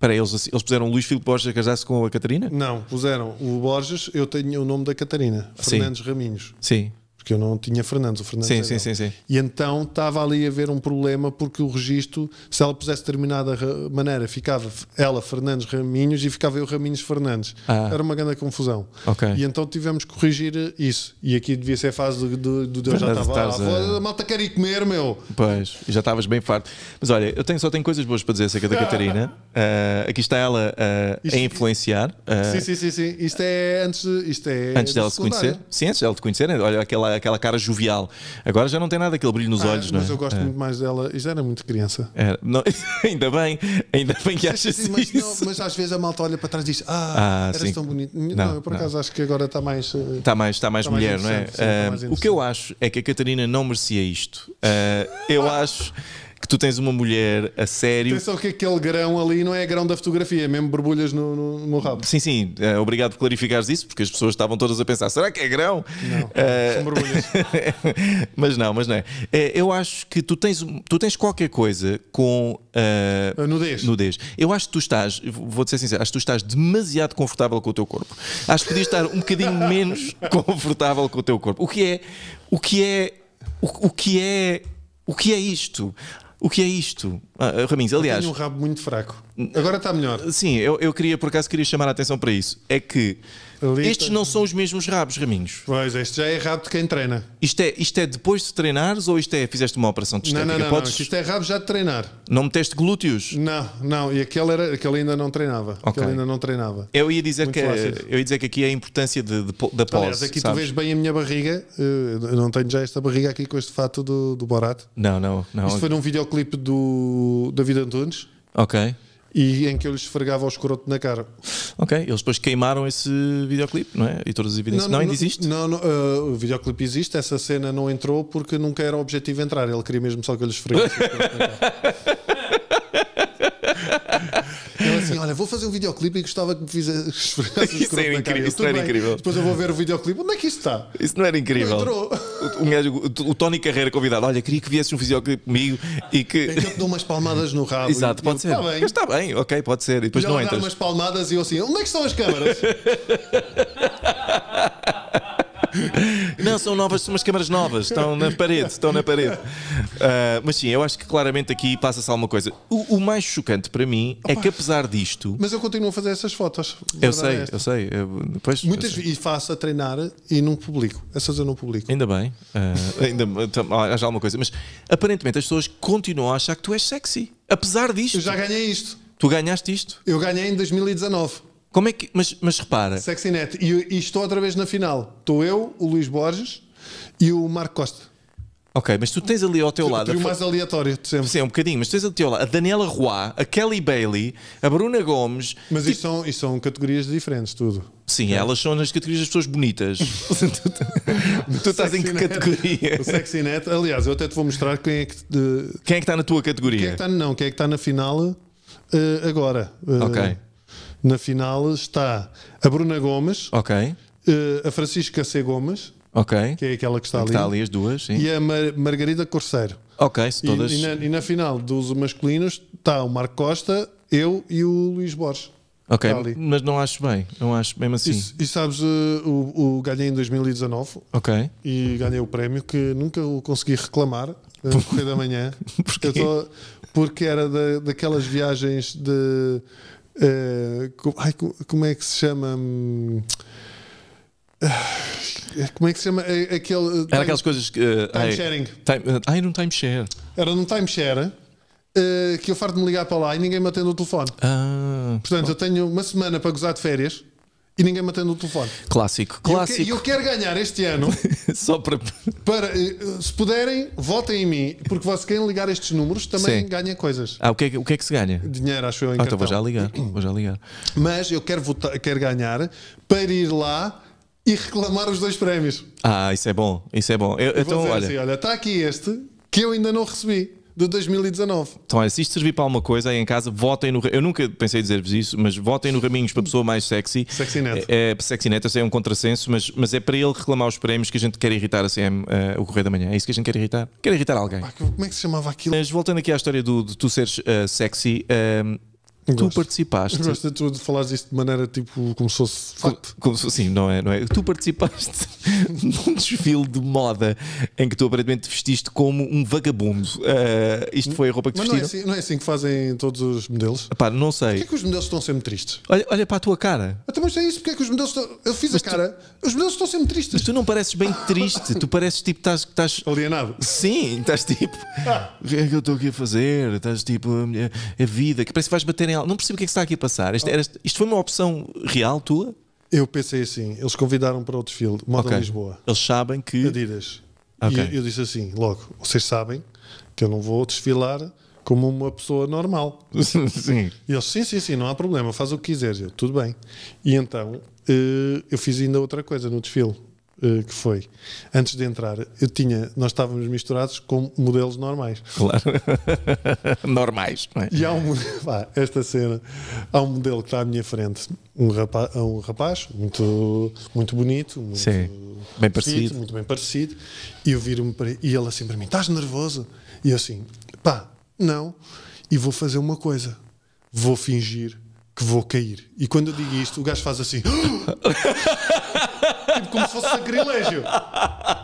Para eles, eles puseram Luís Filipe Borges a casar-se com a Catarina? Não, puseram o Borges, eu tenho o nome da Catarina, Fernandes Sim. Raminhos. Sim porque eu não tinha Fernandes, o Fernandes sim, sim, sim, sim, E então estava ali a haver um problema porque o registro, se ela pusesse determinada maneira, ficava ela Fernandes Raminhos e ficava eu Raminhos Fernandes. Ah. Era uma grande confusão. Okay. E então tivemos que corrigir isso. E aqui devia ser a fase do, do, do Deus já estava a... a malta quer ir comer, meu. Pois, já estavas bem farto. Mas olha, eu tenho, só tenho coisas boas para dizer acerca da Catarina. Uh, aqui está ela uh, isto... a influenciar. Uh... sim, sim, sim, sim. Isto é antes, isto é antes dela se conhecer. Sim, antes dela te conhecer. Né? Olha, aquela aquela cara jovial. Agora já não tem nada aquele brilho nos ah, olhos, não é? Mas eu gosto é. muito mais dela. já era muito criança. É, não, ainda bem, ainda bem que achas sim, mas, isso. Não, mas às vezes a malta olha para trás e diz: Ah, ah eras sim. tão bonito. Não, não eu por acaso acho que agora está mais. Está eh, mais, está mais está mulher, mais não é? Sim, uh, o que eu acho é que a Catarina não merecia isto. Uh, eu acho que tu tens uma mulher a sério. Atenção que aquele grão ali não é grão da fotografia, é mesmo borbulhas no, no, no rabo. Sim, sim. Uh, obrigado por clarificares isso, porque as pessoas estavam todas a pensar: será que é grão? Não, uh... são borbulhas. mas não, mas não é. Eh, eu acho que tu tens, tu tens qualquer coisa com. Uh, a nudez. nudez. Eu acho que tu estás, vou-te ser sincero, acho que tu estás demasiado confortável com o teu corpo. Acho que podias estar um bocadinho menos confortável com o teu corpo. O que é. O que é. O, o que é. O que é isto? O que é isto? Ah, ah Ramins, aliás. tinha um rabo muito fraco. Agora está melhor. Sim, eu, eu queria, por acaso, queria chamar a atenção para isso. É que estes não são os mesmos rabos, Raminhos. Pois, este já é rabo de quem treina. Isto é, isto é depois de treinares ou isto é fizeste uma operação de estética? Não, não, não, Podes... não isto é rabo já de treinar. Não meteste glúteos? Não, não, e aquele, era, aquele ainda não treinava. Okay. Aquele ainda não treinava. Eu ia dizer, que, eu ia dizer que aqui é a importância de, de, da pose. Aliás, aqui sabes? tu vês bem a minha barriga, eh, eu não tenho já esta barriga aqui com este fato do, do Borat. Não, não, não. Isto foi num videoclipe do David Antunes. Ok e em que eu lhes esfregava o escroto na cara. Ok, eles depois queimaram esse videoclipe, não é? E todas as evidências. Não, não, não ainda existe? Não, não uh, o videoclipe existe, essa cena não entrou porque nunca era o objetivo entrar, ele queria mesmo só que eu lhes esfregasse o escroto na cara. eu então, assim, olha, vou fazer um videoclipe e gostava que me fizesse Isso era incrível, isso era incrível. Depois eu vou ver o videoclipe, onde é que isto está? Isso não era incrível. o, o, o Tony Carreira convidado, olha, queria que viesse um videoclipe comigo e que. Eu te dou umas palmadas no rabo. Exato, pode ser. Está bem. Mas está bem, ok, pode ser. E depois Já não entras. umas palmadas e eu assim, onde é que estão as câmaras? Não, são novas, são umas câmaras novas, estão na parede, estão na parede. Uh, mas sim, eu acho que claramente aqui passa-se alguma coisa. O, o, mais chocante para mim é Opa, é que apesar disto. Mas eu continuo a fazer essas fotos. É eu sei, eu sei, eu Muitas eu sei. e faço a treinar e não publico. Essas eu não publico. Ainda bem. Uh, ainda há ah, já alguma coisa. Mas aparentemente as pessoas continuam a achar que tu és sexy. Apesar disto. Eu já ganhei isto. Tu ganhaste isto? Eu ganhei em 2019. Como é que. Mas, mas repara. Sexy Net. E, e estou outra vez na final. Estou eu, o Luís Borges e o Marco Costa. Ok, mas tu tens ali ao teu lado. O mais aleatório de sempre. Sim, é um bocadinho, mas tens ali ao teu lado a Daniela Roy, a Kelly Bailey, a Bruna Gomes. Mas tipo... isto, são, isto são categorias diferentes, tudo. Sim, é. elas são nas categorias das pessoas bonitas. tu, tu, tu estás em que net, categoria? O Sexy Net. Aliás, eu até te vou mostrar quem é que. De... Quem é que está na tua categoria? Quem é que está, não, quem é que está na final uh, agora? Uh, ok na final está a Bruna Gomes, okay. Eh, a Francisca C. Gomes, okay. que é aquela que está, que ali, está ali, as duas, sim. e a Mar Margarida Corseiro. Ok, todas... e, e, na, e, na, final dos masculinos está o Marco Costa, eu e o Luís Borges. Ok, mas não acho bem, não acho mesmo assim. E, e sabes, uh, o, o, ganhei em 2019 okay. e ganhei o prémio que nunca o consegui reclamar eh, no correr da manhã. Porquê? Tô, porque era da, daquelas viagens de Uh, como é que se chama? Hum, eh, como é que se chama? Eh, aquele, Era time, aquelas coisas que. Uh, time sharing. Time, ai, num timeshare. Era num timeshare. Uh, que eu farto de me ligar para lá e ninguém me atende o telefone. Ah, Portanto, bom. eu tenho uma semana para gozar de férias e ninguém me atende o telefone. Clássico, clássico. E eu, que, eu, quero ganhar este ano. Só para... para. Eh, se puderem, votem em mim, porque você quem ligar estes números também Sim. ganha coisas. Ah, o que, é, o que é que se ganha? Dinheiro, acho eu. Em ah, então vou já ligar. vou já ligar. Mas eu quero, votar, quero ganhar para ir lá e reclamar os dois prémios. Ah, isso é bom, isso é bom. Eu, eu então, olha... Assim, olha, está aqui este que eu ainda não recebi de 2019. Então, olha, se isto servir para alguma coisa aí em casa, votem no. Eu nunca pensei dizer-vos isso, mas votem no Raminhos para a pessoa mais sexy. Sexy Neto. É, é, sexy Neto, eu sei, é um contrassenso, mas, mas é para ele reclamar os prémios que a gente quer irritar a CM uh, eh, o Correio da Manhã. É isso que a gente quer irritar? Quer irritar alguém. como é que se chamava aquilo? Mas voltando aqui à história do, de tu seres uh, sexy. Uh, Gosto. Tu participaste. Eu gosto de tu falares isto de maneira tipo como se fosse facto. Como, como, sim, não é, não é? Tu participaste num desfile de moda em que tu aparentemente te vestiste como um vagabundo. Uh, isto foi a roupa que te Não é, assim, não é assim que fazem todos os modelos? Epá, não sei. Porquê que os modelos estão sempre tristes? Olha, olha para a tua cara. Até ah, então, mas é isso, porque é que os modelos estão. Eu fiz mas a cara, os modelos estão sempre tristes. Mas tu não pareces bem triste, tu pareces tipo estás. estás... Alienado. Sim, estás tipo. O que é que eu estou aqui a fazer? Estás tipo. A, minha... a vida, que parece que vais bater em não percebo o que é que está aqui a passar. Isto, era, isto foi uma opção real tua? Eu pensei assim, eles convidaram para o desfile, Moda okay. Lisboa. Eles sabem que. Adidas. Okay. E eu disse assim, logo, vocês sabem que eu não vou desfilar como uma pessoa normal. sim. E eles, sim, sim, sim, não há problema, faz o que quiseres. Eu, tudo bem. E então eh, eu fiz ainda outra coisa no desfile. Eh, que foi. Antes de entrar, eu tinha, nós estávamos misturados com modelos normais. Claro. normais, não é? E há um, pá, esta cena, há um modelo que está à minha frente, um rapaz, um rapaz muito, muito bonito, muito Sim, bem parecido. Bonito, muito bem parecido, e eu viro-me e ele assim para mim, estás nervoso? E eu assim, pá, não, e vou fazer uma coisa, vou fingir que vou cair. E quando eu digo isto, o gajo faz assim. Tipo, como se fosse sacrilégio.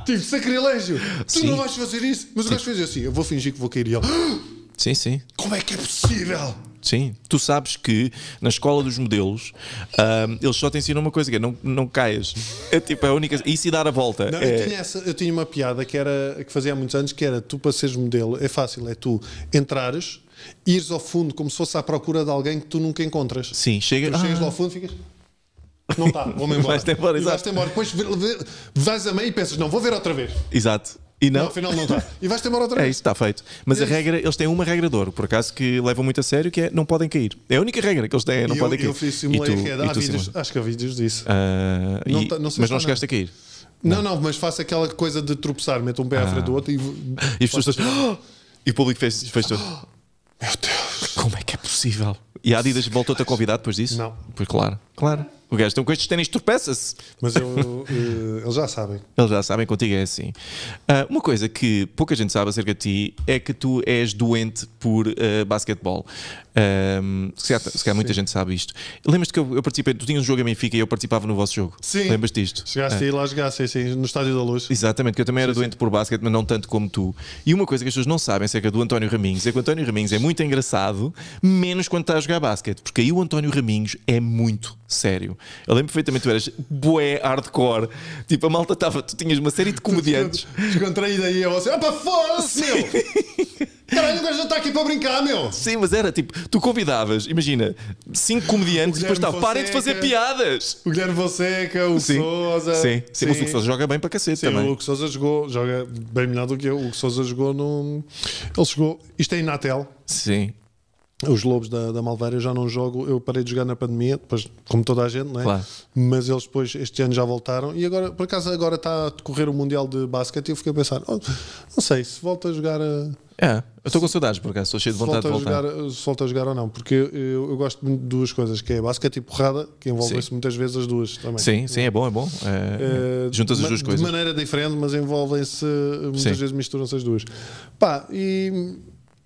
Tipo, sacrilégio. Tu Sim. não vais fazer isso. Mas o tipo- gajo fez assim: eu vou fingir que vou cair. E ele, ah, Sim, sim. como é que é possível? Sim, tu sabes que na escola dos modelos ah, eles só te ensinam uma coisa que é não, não caias. É tipo, é a única. E se dar a volta? Não, eu, é- tinha essa- eu tinha uma piada que, era, que fazia há muitos anos que era tu para seres modelo, é fácil, é tu entrares, ires ao fundo como se fosse à procura de alguém que tu nunca encontras. sim, chega. Tu chegas ah. lá ao fundo e ficas. Não está, vou-me embora. Vais-te embora, e vais-te embora. Depois vais a meio e pensas, não, vou ver outra vez. Exato. E não, Não, afinal não está. E vais-te embora outra É isso, está feito. Mas a é regra, eles têm uma regra de ouro, por acaso, que levam muito a sério, que é não podem cair. É a única regra que eles têm, é não E eu, podem cair. eu fiz simulei a queda. Há vídeos, acho que há vídeos disso. Ah, não e- tá- não mas não tá chegaste a cair. não. não, mas faço aquela coisa de tropeçar, meto um pé à frente do ah. outro e. E as pessoas E o público fez, fez tudo. Meu Deus! Como é que é possível? E a Adidas voltou-te a convidar depois disso? Não. Pois claro. Claro. O gajo então, com estes ténis tropeça-se. Mas eu, eh, eles já sabem. Eles já sabem, contigo é assim. Uh, uma coisa que pouca gente sabe acerca de ti é que tu és doente por uh, basquetebol. Um, ah, se calhar, se calhar muita gente sabe isto. Lembras-te que eu, eu, participei, tu tinhas um jogo a Benfica e eu participava no vosso jogo? Sim. Lembras-te disto? Chegaste é. aí lá, jogaste assim, no Estádio da Luz. Exatamente, que eu também era doente sim. por basquete, mas não tanto como tu. E uma coisa que as pessoas não sabem acerca do António Raminhos é que o António Raminhos é muito engraçado, menos quando está a jogar basquete, porque aí o António Raminhos é muito sério. Eu lembro perfeitamente, tu eras boé hardcore. Tipo, a malta estava, tu tinhas uma série de comediantes. Descontraída aí, eu você, opa, foda-se, meu! Caralho, o gajo não está aqui para brincar, meu! Sim, mas era tipo, tu convidavas, imagina, cinco comediantes e depois estava, parem de fazer piadas! O Guilherme Fonseca, o sim, Sousa. Sim, sim, sim. o Sousa joga bem para cacete sim, também. O Sousa jogou, joga bem melhor do que eu. O Sousa jogou no. Ele chegou, isto é Inatel. Sim os Lobos da, da Malveira eu já não jogo, eu parei de jogar na pandemia, depois, como toda a gente, né? Claro. mas eles depois este ano já voltaram e agora, por acaso, agora está a decorrer o Mundial de Basquete e eu fiquei a pensar, oh, não sei, se volta a jogar. É, eu estou com saudades por acaso, estou cheio de vontade de voltar. Jogar, se volta a jogar ou não, porque eu, eu, gosto muito de duas coisas, que é basquete e porrada, que envolvem-se muitas vezes as duas também. Sim, sim, é bom, é bom. É, é, juntas as duas coisas. De maneira diferente, mas envolvem-se, eh, muitas sim. vezes misturam-se as duas. Pá, e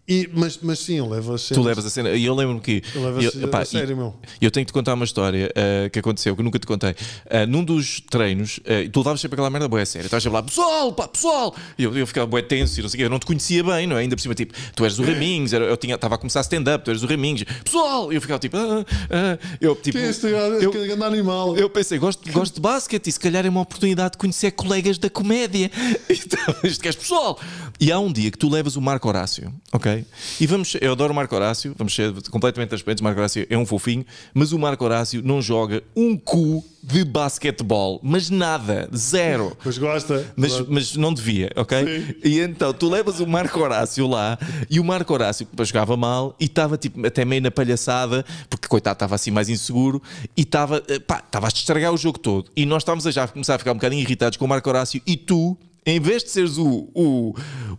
e, mas, mas sim, eu levo a cena. Tu levas a cena. E eu lembro-me que. Eu levo eu, a, pá, a sério, e, meu. Eu tenho que te contar uma história uh, que aconteceu, que nunca te contei. Uh, num dos treinos, uh, tu levavas sempre aquela merda boa, é sério. Estavas sempre lá, pessoal, pá, pessoal. E eu, eu ficava boé tenso e não sei o quê. Eu não te conhecia bem, não é? Ainda por cima, tipo, tu eras o Ramings. Era, eu estava a começar stand-up, tu eras o Ramings. Pessoal! E eu ficava tipo, ah, ah. Eu, tipo. Que é este eu, eu, é animal. Eu pensei, gosto, gosto de basquete e se calhar é uma oportunidade de conhecer colegas da comédia. Então, isto que pessoal. E há um dia que tu levas o Marco Horácio, ok? E vamos, eu adoro o Marco Horácio, vamos ser completamente transparentes, o Marco Horácio é um fofinho, mas o Marco Horácio não joga um cu de basquetebol, mas nada, zero. Mas gosta. Mas, claro. mas não devia, ok? Sim. E então tu levas o Marco Horácio lá e o Marco Horácio jogava mal e estava tipo até meio na palhaçada, porque coitado estava assim mais inseguro e estava, eh, pá, estava a estragar o jogo todo. E nós estávamos a já começar a ficar um bocadinho irritados com o Marco Horácio e tu em vez de seres o, o,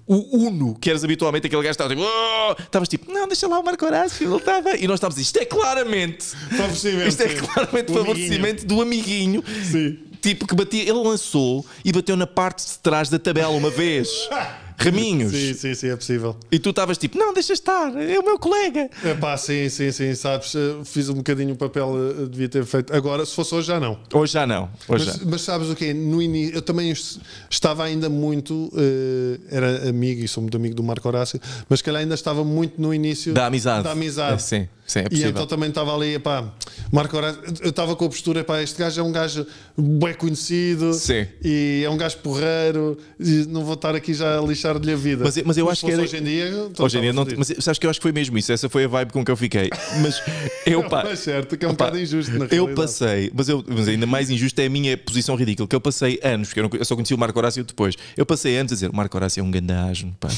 o uno que eras habitualmente aquele gajo que estava tipo, oh!", estavas tipo, não, deixa lá o Marco Horácio, ele estava. E nós estávamos, isto é claramente favorecimento. Isto é claramente favorecimento do amiguinho. Sim. Tipo, que batia, ele lançou e bateu na parte de trás da tabela uma vez. Raminhos. Sim, sim, sim, é possível. E tu estavas tipo, não, deixa estar, é o meu colega. É pá, sim, sim, sim, sabes, eh, fiz um bocadinho o papel, eh, eh, devia ter feito. Agora, se fosse hoje, já não. Hoje já não. Hoje mas, já. mas sabes o quê? No início, eu também estava ainda muito, era amigo e sou muito amigo do Marco Horácio, mas que calhar ainda estava muito no início da amizade. Da amizade. É, sim. Sim, é possível. E então também estava ali, pá, Marco Horácio, eu estava com a postura, pá, este gajo é um gajo bem conhecido Sim. e é um gajo porreiro, não vou estar aqui já a lixar-lhe a vida. Mas, é- mas eu mas acho que era... hoje em dia. Hoje em dia, não, mas sabes que eu acho que foi mesmo isso, essa foi a vibe com que eu fiquei. Mas eu, pá. mas certo, que é um bocado injusto na realidade. Eu passei, mas, eu, mas ainda mais injusto é a minha posição ridícula, que eu passei anos, porque eu, não, eu só conheci o Marco Horácio depois, eu passei anos a dizer: o Marco Horácio é um gandajo, pá,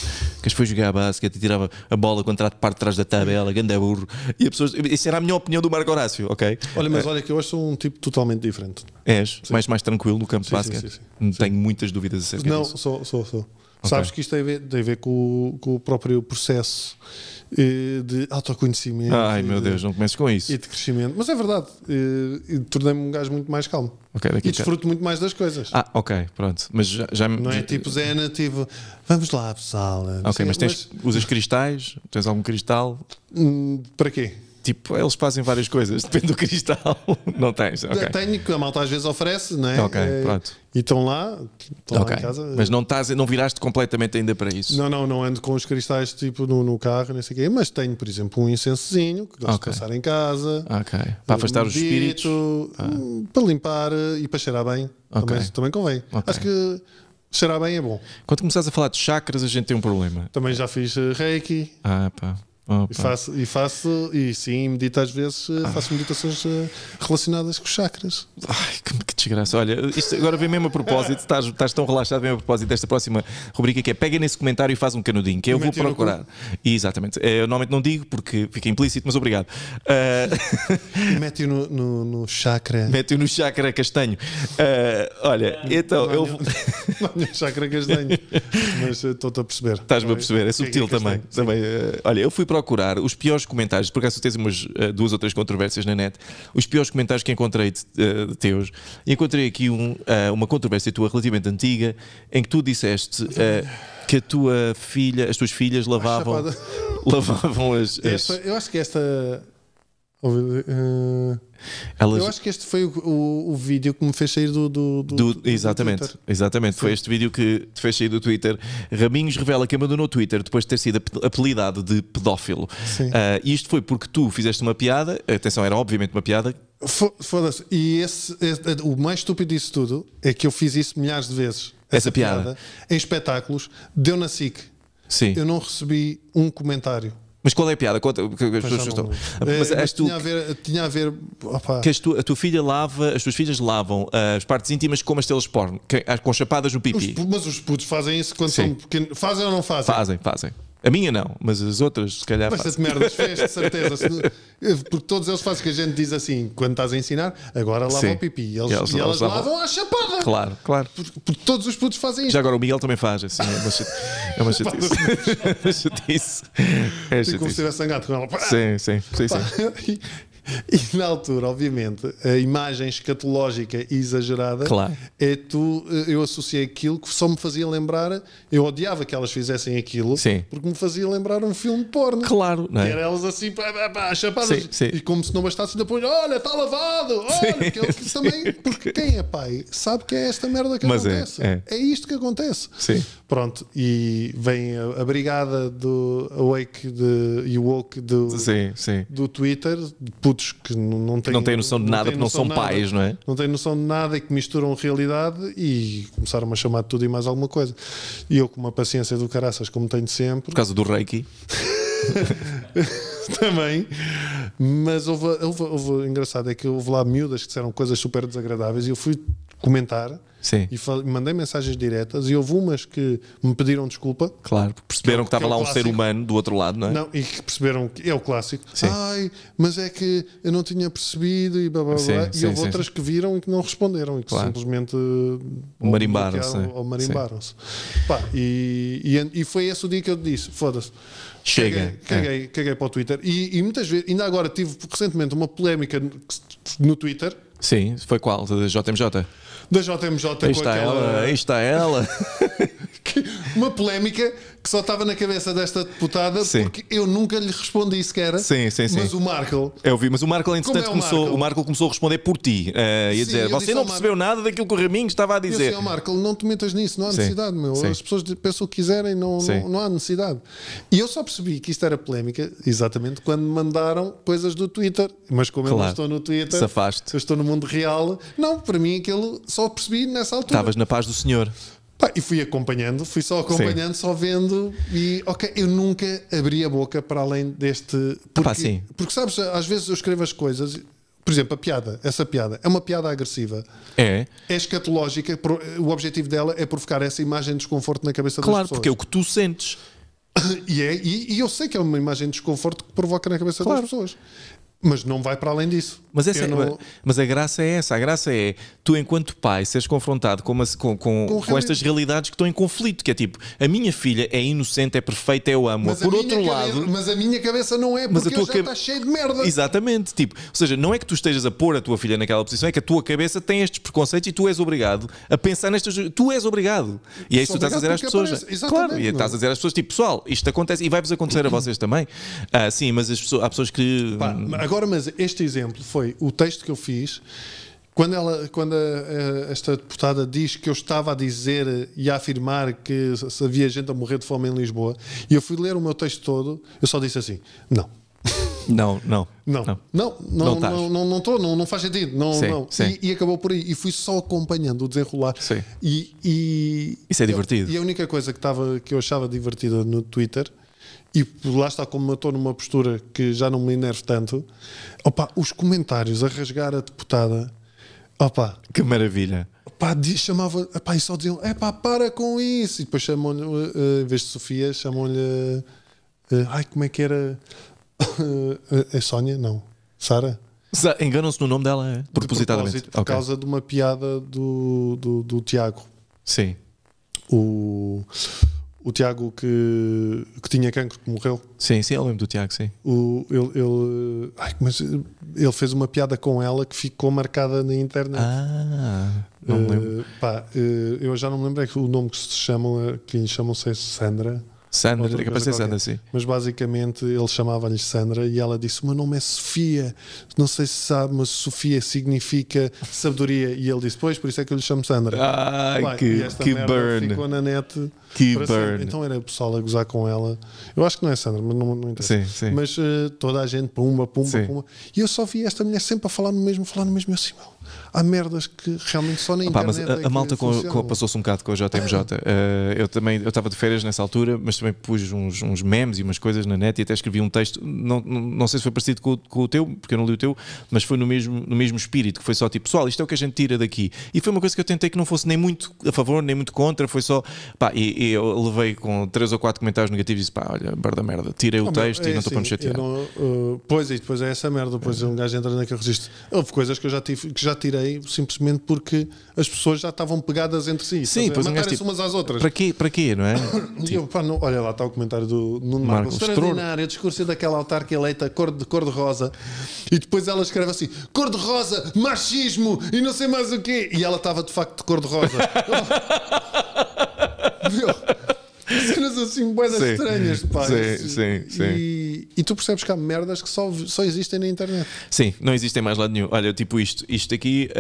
que foi jogar a que e tirava a bola quando trata parte de trás da tabela, ganda burro. E Isso era a minha opinião do Marco Horácio, ok? Olha, mas eh, olha que eu hoje sou um tipo totalmente diferente. És, mais, mais tranquilo no campo sim, de basquete. Sim, hum, sim, Tenho muitas dúvidas acerca não, disso. Não, sou, sou, sou. Okay. Sabes que isto tem a ver, tem a ver com, com o próprio processo eh, de autoconhecimento. Ai meu Deus, não comeces com isso. E de crescimento. Mas é verdade, eh, tornei-me um gajo muito mais calmo. Okay, e desfruto muito mais das coisas. Ah, ok, pronto. Mas já, já Não é tipo Zé nativo, vamos lá pessoal. Eh, ok, mas, tens, mas... usas cristais? Tens algum cristal? Hum, para quê? Tipo, eles fazem várias coisas, depende do cristal. Não tens? Okay. Tenho, que a malta às vezes oferece, não é? Ok, eh, pronto. E estão lá, estão okay. lá em casa. Mas não, estás, não viraste completamente ainda para isso? Não, não, não ando com os cristais tipo no, no carro, não sei o quê. Mas tenho, por exemplo, um incensozinho que gosto okay. de passar em casa. Ok. Para afastar os espíritos. Ah. Para limpar eh, e para cheirar bem. Também, também convém. Acho que cheirar bem é bom. Quando começares a falar de chakras, a gente tem um problema. Também já fiz eh, reiki. Ah, pá. Oh, e, faço, e faço, e sim, medito às vezes, eh, faço meditações eh, relacionadas com os chakras. Ai, que, que desgraça. Olha, isto agora vem mesmo a propósito, estás, estás tão relaxado, vem a propósito desta próxima rubrica que é pega nesse comentário e faz um canudinho, que eu vou procurar. E, exatamente. Eh, eu normalmente não digo porque fica implícito, mas obrigado. Uh... Mete-o no, no, no, chakra. Mete-o no chakra castanho. Uh, olha, então não, eu. Não, não, chakra castanho, mas estou-te a perceber. Estás-me a perceber, é subtil é também. também uh, olha, eu fui para procurar os piores comentários, porque acaso tens umas eh, duas ou três controvérsias na net, os piores comentários que encontrei de, eh, de teus, e encontrei aqui um, eh, uma controvérsia tua relativamente antiga, em que tu disseste que a tua filha, as tuas filhas lavavam, lavavam as, as... eu acho que esta eh, eu acho que este foi o, o, o, vídeo que me fez sair do, do, do, do Exatamente, do exatamente. Foi este vídeo que te fez sair do Twitter. Raminhos revela que abandonou o Twitter depois de ter sido apelidado de pedófilo. Ah, e uh, isto foi porque tu fizeste uma piada. Atenção, era obviamente uma piada. Foda-se. E esse, esse, eh, o mais estúpido disso tudo é que eu fiz isso milhares de vezes. Essa, essa piada. piada. Em espetáculos, deu na SIC. Sim. Eu não recebi um comentário. Mas qual é a piada? Conta, que as pessoas estão. Ah, mas é, mas tu, tinha, a ver, tinha a ver. Opa. Que tu, a tua filha lava, as tuas filhas lavam uh, as partes íntimas com as telas porno, que, ah, com chapadas no pipi. Os, mas os putos fazem isso quando Sim. são pequenos. Fazem ou não fazem? Fazem, fazem. A minha não, mas as outras se calhar Bastante se merdas fez, de certeza. Porque todos eles fazem que a gente diz assim, quando estás a ensinar, agora lava o pipi. E, eles, e elas, e elas lavam, lavam à chapada. Claro, claro. Porque, porque todos os putos fazem isso Já agora o Miguel também faz, assim, é uma, chute, é uma chutice. Assim. é uma É chutice. Como se tivesse sangado com ela. Sim, sim. sim, sim. E na altura, obviamente, a imagem escatológica e exagerada claro. é tu, eh, eu associei aquilo que só me fazia lembrar, eu odiava que elas fizessem aquilo, sim. porque me fazia lembrar um filme porno. Claro, não é? eram elas assim, pá, pá, chapadas, sim, sim. e como se não bastasse depois, olha, está lavado, olha, que é também, porque quem é pai sabe que é esta merda que Mas é, acontece. É, é. é, isto que acontece. Pronto, e vem a, a brigada do Awake e e Woke do, do Twitter, putos que não têm, não têm noção de nada não porque não são pais, não é? Não têm noção de nada e que misturam realidade e começaram a chamar de tudo e mais alguma coisa. E eu, com uma paciência do caraças, como tenho sempre. Por causa do Reiki. também, mas houve, houve, houve, engraçado é que houve lá miúdas que disseram coisas super desagradáveis e eu fui comentar. Sim. E mandei mensagens diretas e houve umas que me pediram desculpa. Claro, perceberam que, é estava é lá um clássico. ser humano do outro lado, não é? Não, e que perceberam que é o clássico. Sim. Ai, mas é que eu não tinha percebido e blá blá blá. Sim, e sim, houve outras que viram e que não responderam e que claro. simplesmente marimbaram-se. Eh, ou marimbaram-se. Marimbaram e, e, e, foi esse o dia que eu disse: foda-se. Chega. Caguei, é. caguei, é. caguei, para o Twitter. E, e muitas vezes, ainda agora tive recentemente uma polémica no Twitter Sim, foi qual? Da JMJ? Da JMJ aí com está aquela... Ela, aí está ela. uma polémica que só estava na cabeça desta deputada sim. porque eu nunca lhe respondi sequer. Sim, sim, sim. Mas o Markle. Eu vi, mas o Markle, entretanto, é o começou, Markle? o Markle começou a responder por ti uh, e a dizer: Você não percebeu Markle, nada daquilo que o Raminho estava a dizer. Eu sei, Markle, não te metas nisso, não há necessidade, meu. As pessoas pensam o que quiserem, não, não, não, há necessidade. E eu só percebi que isto era polémica exatamente quando mandaram coisas do Twitter. Mas como claro. eu não estou no Twitter, eu estou no mundo real, não, para mim aquilo só percebi nessa altura. Estavas na paz do Senhor. Pá, e fui acompanhando, fui só acompanhando, sim. só vendo e ok, eu nunca abri a boca para além deste. Porque, ah, pá, sim. porque sabes, às vezes eu escrevo as coisas, por exemplo, a piada, essa piada, é uma piada agressiva. É. É escatológica, o objetivo dela é provocar essa imagem de desconforto na cabeça claro, das pessoas. Claro, porque é o que tu sentes. E, é, e, e, eu sei que é uma imagem de desconforto que provoca na cabeça claro. das pessoas. Mas não vai para além disso. Mas, essa, é, não... mas a graça é essa. A graça é tu, enquanto pai, seres confrontado com, uma, com, com, com, com estas realidades que estão em conflito. Que é tipo, a minha filha é inocente, é perfeita, eu amo-a. Por outro cabeça, lado. Mas a minha cabeça não é, porque mas a tua cabeça está cheia de merda. Exatamente. Tipo, ou seja, não é que tu estejas a pôr a tua filha naquela posição, é que a tua cabeça tem estes preconceitos e tu és obrigado a pensar nestas. Tu és obrigado. E é isso que tu estás a dizer às pessoas. É? Claro, e estás a dizer às pessoas, tipo, pessoal, isto acontece e vai-vos acontecer a vocês também. Ah, sim, mas as pessoas, há pessoas que. Pá, Agora, mas este exemplo foi o texto que eu fiz. Quando, ela, quando a, a, esta deputada diz que eu estava a dizer e a afirmar que havia gente a morrer de fome em Lisboa, e eu fui ler o meu texto todo, eu só disse assim: não. Não, não. Não, não, não, não estou, não, não, não, não, não faz sentido. Não, sim, não. Sim. E, e, acabou por aí. E fui só acompanhando o desenrolar. Sim. E, e, Isso é divertido. E a única coisa que, tava, que eu achava divertida no Twitter e lá está como eu estou numa postura que já não me enervo tanto, opa, os comentários a rasgar a deputada, opa, que maravilha. Pá, chamava, pá, e só diziam, é pá, para com isso. E depois chamam-lhe, uh, em vez de Sofia, chamam-lhe, uh, ai, como é que era? é Sónia? Não. Sara? Enganam-se no nome dela, é? propositadamente. por okay. causa de uma piada do, do, do Tiago. Sim. O o Tiago que, que tinha cancro, que morreu. Sim, sim, eu lembro do Tiago, sim. O, ele, ele, ai, mas ele fez uma piada com ela que ficou marcada na internet. Ah, não me eh, lembro. Uh, pá, uh, eu já não me lembro é que o nome que se chamam, que lhe chamam, sei é Sandra. Sandra, é capaz de Sandra, sim. Mas basicamente ele chamava-lhe Sandra e ela disse: O meu nome é Sofia. Não sei se sabe, mas Sofia significa sabedoria. E ele disse: Pois, por isso é que eu lhe chamo Sandra. Ah, Vai, que, que burn. Ficou na net. Que burn. Sempre. Então era o pessoal a gozar com ela. Eu acho que não é Sandra, mas não, não interessa. Sim, sim. Mas uh, toda a gente, pumba, pumba, sim. pumba. E eu só vi esta mulher sempre a falar no mesmo, falar no mesmo. Eu assim, há merdas que realmente só nem Opa, Mas a, é a malta passou-se um bocado com a JMJ. uh, eh, eu também eu estava de férias nessa altura, mas também pus uns, uns, memes e umas coisas na net e até escrevi um texto. Não, não, não sei se foi parecido com, com, o teu, porque eu não li o teu, mas foi no mesmo, no mesmo espírito, que foi só tipo, pessoal, isto é o que a gente tira daqui. E foi uma coisa que eu tentei que não fosse nem muito a favor, nem muito contra, foi só pá, e, e eu levei com três ou quatro comentários negativos e disse, pá, olha, barda merda, tirei o ah, texto é, e não estou para me assim, chatear. Não, uh, pois, e depois é essa merda, depois é. um gajo entra naquele registro. Houve coisas que eu já tive que já tirei tirei simplesmente porque as pessoas já estavam pegadas entre si. Sim, pois matarem-se tipo, umas às outras. Para quê, para quê não é? eu, tipo, pá, não, olha lá, está o comentário do Nuno Marcos. Extraordinário, discurso é daquela autarca eleita cor de cor-de-rosa. E depois ela escreve assim: cor-de-rosa, machismo e não sei mais o quê. E ela estava de facto de cor-de-rosa. Meu. cenas assim boas sim, estranhas, pá. Sim, sim, sim. E, e, tu percebes que há merdas que só, só existem na internet. Sim, não existem mais lado nenhum. Olha, tipo isto, isto aqui. Um,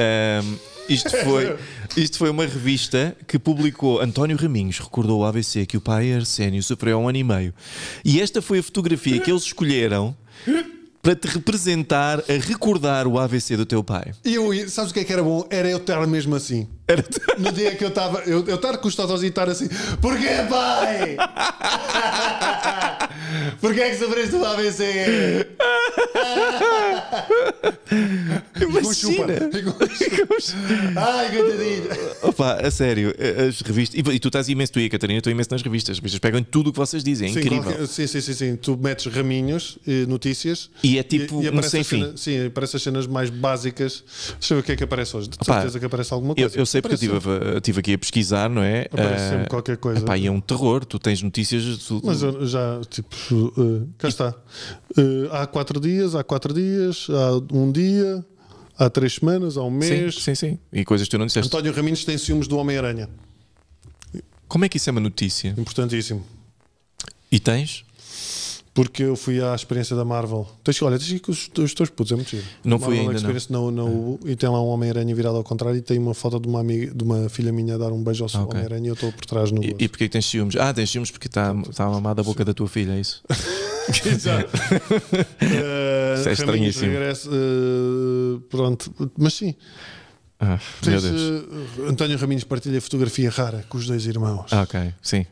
ehm, isto foi, isto foi uma revista que publicou. António Raminhos recordou o ABC que o pai Arsénio sofreu há um ano e meio. E esta foi a fotografia que eles escolheram para te representar a recordar o AVC do teu pai. E eu, sabes o que é que era bom? Era eu estar mesmo assim. Era... No dia que eu estava, eu, estar com os totos e estar assim, porquê pai? porquê é que sofreste o AVC? Rico chupa. Ai, coitadinho. Opa, a sério, as revistas. E, tu estás imenso, tu e a Catarina estão imenso nas revistas. As revistas pegam tudo o que vocês dizem, é sim, incrível. Qualquer, sim, sim, sim, sim. Tu metes raminhos, eh, notícias. E é tipo e, e um sem cena, fim. Sim, aparecem as cenas mais básicas. Deixa eu ver o que é que aparece hoje. De Opa, certeza que aparece alguma coisa. Eu, eu sei porque eu estive aqui a pesquisar, não é? Aparece uh, sempre ah, qualquer coisa. pai e é um terror. Tu tens notícias. tudo. Mas eu já, tipo, uh, cá e... está. Uh, há quatro dias, há quatro dias, há um dia há três semanas, há um mês. Sim, sim, sim. E coisas que tu não disseste. António Raminos tem ciúmes do Homem-Aranha. Como é que isso é uma notícia? Importantíssimo. E tens? Porque eu fui à experiência da Marvel. Tens, olha, tens que os, os teus putos, é muito giro. Não fui é ainda, experience não. Na, na, é. E tem lá um Homem-Aranha virado ao contrário e tem uma foto de uma, amiga, de uma filha minha a dar um beijo ao ah, okay. Homem-Aranha e eu estou por trás no... E, e porquê que tens ciúmes? Ah, tens ciúmes porque está tá a mamar da boca Sim. da tua filha, é isso? Exato. uh, isso é eh, estranhíssimo. Regresso, uh, eh, pronto, mas sim. Ah, eh, António Raminhos partilha fotografia rara com os dois irmãos. Ah, ok, sim.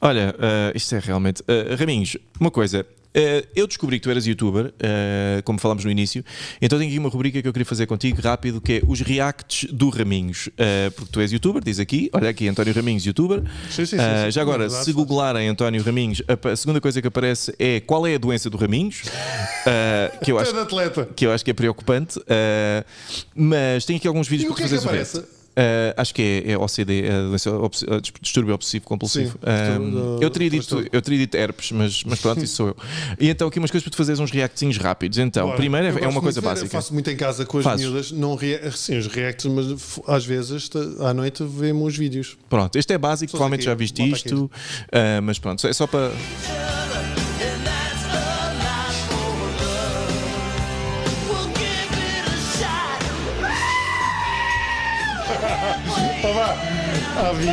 Olha, uh, isto é realmente. Uh, Raminhos, uma coisa, Uh, eu descobri que tu eras youtuber, uh, como falámos no início, então tenho aqui uma rubrica que eu queria fazer contigo rápido, que é os reacts do Raminhos. Uh, porque tu és youtuber, diz aqui, olha aqui, António Raminhos, youtuber. Sim, sim, sim, já agora, é se googlarem António Raminhos, a, segunda coisa que aparece é qual é a doença do Raminhos, que, eu acho, que eu acho que é preocupante. mas tem aqui alguns vídeos e para que fazer. É Uh, acho que é, é OCD, é, eh, obs, eh, distúrbio obsessivo compulsivo. Sim, um, ehm, eu, teria dito, eu teria dito herpes, mas, mas pronto, isso sou eu. E então aqui umas coisas para fazer fazeres uns reactinhos rápidos. Então, Ora, primeiro é, é uma coisa básica. Eu faço muito em casa com as Fazes. miúdas, não rea sim, os reacts, mas às vezes à noite vemos os vídeos. Pronto, este é básico, provavelmente já viste isto, uh, mas pronto, é só para. A Vivi.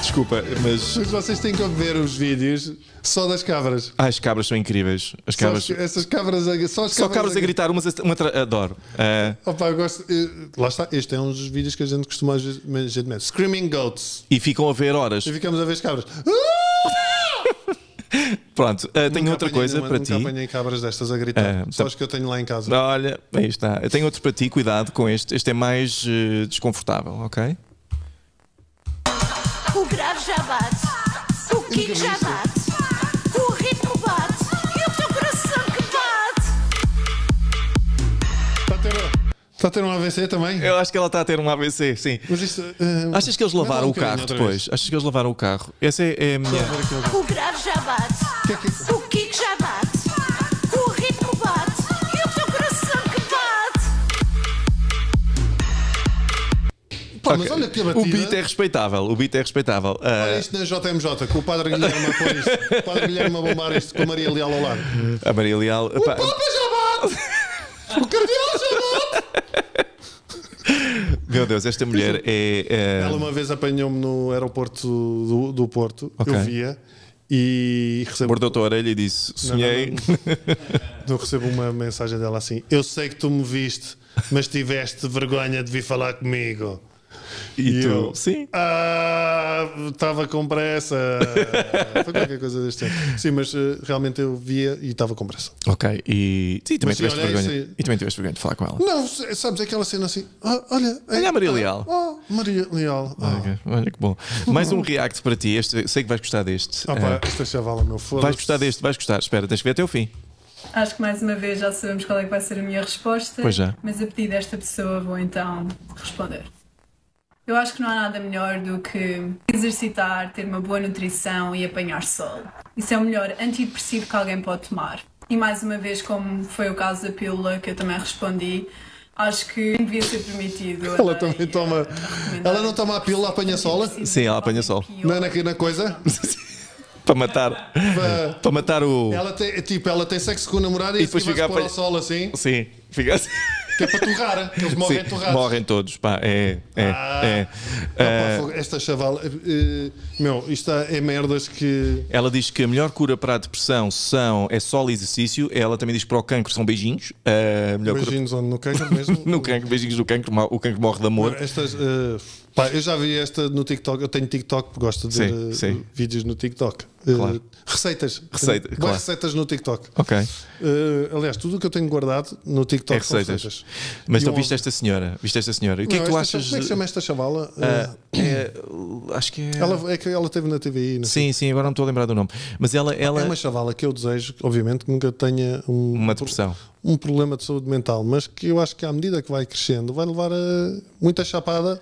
Desculpa, mas. Mas vocês têm que ver os vídeos só das cabras. Ah, as cabras são incríveis. As cabras. Só as, essas cabras a, só, as cabras, cabras a, gritar, umas uma adoro. Uh... Opa, eu gosto. Eh, lá está, este é um dos vídeos que a gente costuma. A gente Screaming Goats. E ficam a ver horas. E ficamos a ver as cabras. Uh! Pronto, uh, tenho outra coisa nenhuma, para nunca ti. Nunca apanhei cabras destas a gritar. Uh, Só tá... as que eu tenho lá em casa. Olha, aí está. Eu tenho outro para ti, cuidado com este. Este é mais uh, desconfortável, ok? O grave já bate, o kick já bate, o ritmo bate e o teu coração que bate. Está a, ter, está a ter um AVC também? Eu acho que ela está a ter um AVC, sim. Mas uh, Achas que eles lavaram o carro depois? Achas que eles lavaram o carro? Esse é. é... Yeah. O grave já bate. Que é que é? O Kiko já bate, o ritmo bate e o teu coração que bate. Pá, mas olha que batida. O beat é respeitável, o beat é respeitável. Uh... Olha ah. isto na JMJ, com o Padre Guilherme a pôr isto, o Padre Guilherme a bombar isto com a Maria Leal ao lado. A Maria Leal. O pá... Papa já bate! o Cardeal já bate! Meu Deus, esta mulher é, é. Ela uma vez apanhou-me no aeroporto do, do Porto, okay. eu via. E recebo. mordeu a a orelha e disse: Sonhei. Não, não, não. não, recebo uma mensagem dela assim: Eu sei que tu me viste, mas tiveste vergonha de vir falar comigo. E, e tu? Eu, Sim. Ah, estava com pressa. Foi qualquer coisa deste tempo. Sim, mas eh, realmente eu via e estava com pressa. Ok. E, sim, também mas, tiveste olha, é vergonha. E também tiveste vergonha de falar com ela. Não, sabes, aquela cena assim. Ah, olha. É olha a Maria Leal. Ah, oh, Maria Leal. Oh. Okay, olha que bom. Mais um react para ti. Este, sei que vais gostar deste. vai ah, pá, eh, meu foda. Vais gostar deste, vais gostar. Espera, tens que ver até o fim. Acho que mais uma vez já sabemos qual é que vai ser a minha resposta. Pois já. Mas a pedido desta pessoa vou então responder. Eu acho que não há nada melhor do que exercitar, ter uma boa nutrição e apanhar sol. Isso é o melhor antidepressivo que alguém pode tomar. E mais uma vez, como foi o caso da pílula, que eu também respondi, acho que devia ser permitido. Ela também e, toma. Ela não toma a pílula, apanha sol? Sim, ela apanha sol. Não é na, na coisa? Não. para matar, para matar o. Ela tem, tipo, ela tem sexo com o namorado e, e depois tipo fica para... o sol assim. Sim, fica assim. Que é para torrar, eles morrem Sim, torrados. Morrem todos, pá, é. é, é. ah, é. Não, eh, esta chavala. Eh, eh, meu, isto é, é merdas que. Ela diz que a melhor cura para a depressão são, é só o exercício. Ela também diz que para o cancro são beijinhos. beijinhos cura... onde? No cancro mesmo? no cancro, beijinhos no cancro, o cancro morre de amor. estas. Uh... Pá, eu já vi esta no TikTok, eu tenho TikTok, porque gosto de sim, ver sim. Eh, vídeos no TikTok. Eh, claro. Uh, receitas. Receita, claro. receitas no TikTok. Ok. Uh, aliás, tudo o que eu tenho guardado no TikTok é receitas. receitas. Mas tu então, um... viste esta senhora, viste esta senhora. O que é Não, é que tu achas? Como é que chama esta chavala? Uh, é, acho que é... Ela, é que ela teve na TVI, não Sim, sim, agora não estou a lembrar do nome. Mas ela, ela... É uma chavala que eu desejo, obviamente, que nunca tenha um, uma depressão. Um problema de saúde mental, mas que eu acho que à medida que vai crescendo, vai levar a muita chapada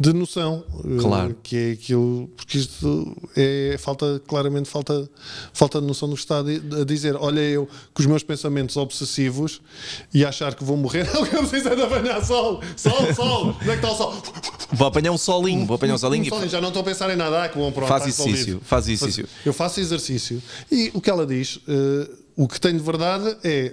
de noção. Eh, claro. Que é aquilo, porque isto é falta, claramente falta, falta de noção do que está a dizer. Olha, eu com os meus pensamentos obsessivos e achar que vou morrer, não, eu preciso é de apanhar sol, sol, sol, onde é que está o sol? Vou apanhar um solinho, vou apanhar um solinho. Um solinho. Já não estou a pensar em nada, ah, que bom, pronto. Faz exercício, faz exercício. Eu faço exercício. E o que ela diz. Uh, o que tem de verdade é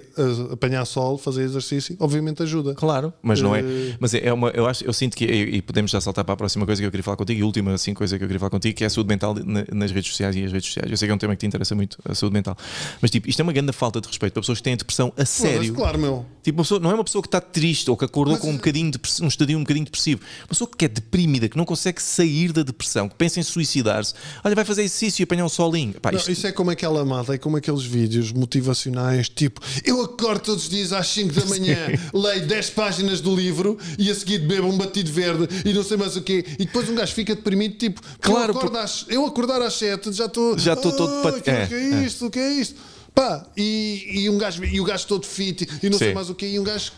apanhar sol, fazer exercício, obviamente ajuda. Claro, mas não é. Eh, mas é, é uma, eu, acho, eu sinto que, e podemos já saltar para a próxima coisa que eu queria falar contigo, e última assim, coisa que eu queria falar contigo, que é a saúde mental nas redes sociais e as redes sociais. Eu sei que é um tema que te interessa muito, a saúde mental. Mas tipo, isto é uma grande falta de respeito para pessoas que têm depressão a sério. Mas, claro, meu. Tipo, pessoa, não é uma pessoa que está triste ou que acordou mas, com um eh, bocadinho de, um estadio um bocadinho depressivo. Uma pessoa que é deprimida, que não consegue sair da depressão, que pensa em suicidar-se. Olha, vai fazer exercício e apanhar um solinho. Pá, isto... isso é como aquela malta é como aqueles vídeos motivacionais, tipo eu acordo todos os dias às 5 da manhã, Sim. leio 10 páginas do livro e a seguir bebo um batido verde e não sei mais o quê. E depois um gajo fica deprimido, tipo, claro, eu, acordo por... às, eu acordar às 7 já estou. Já estou oh, todo patético ah, O é é, que é, é isto? O é. que é isto? Pá, e, e, um gajo, e o gajo todo fit, e não Sim. sei mais o que, e um gajo.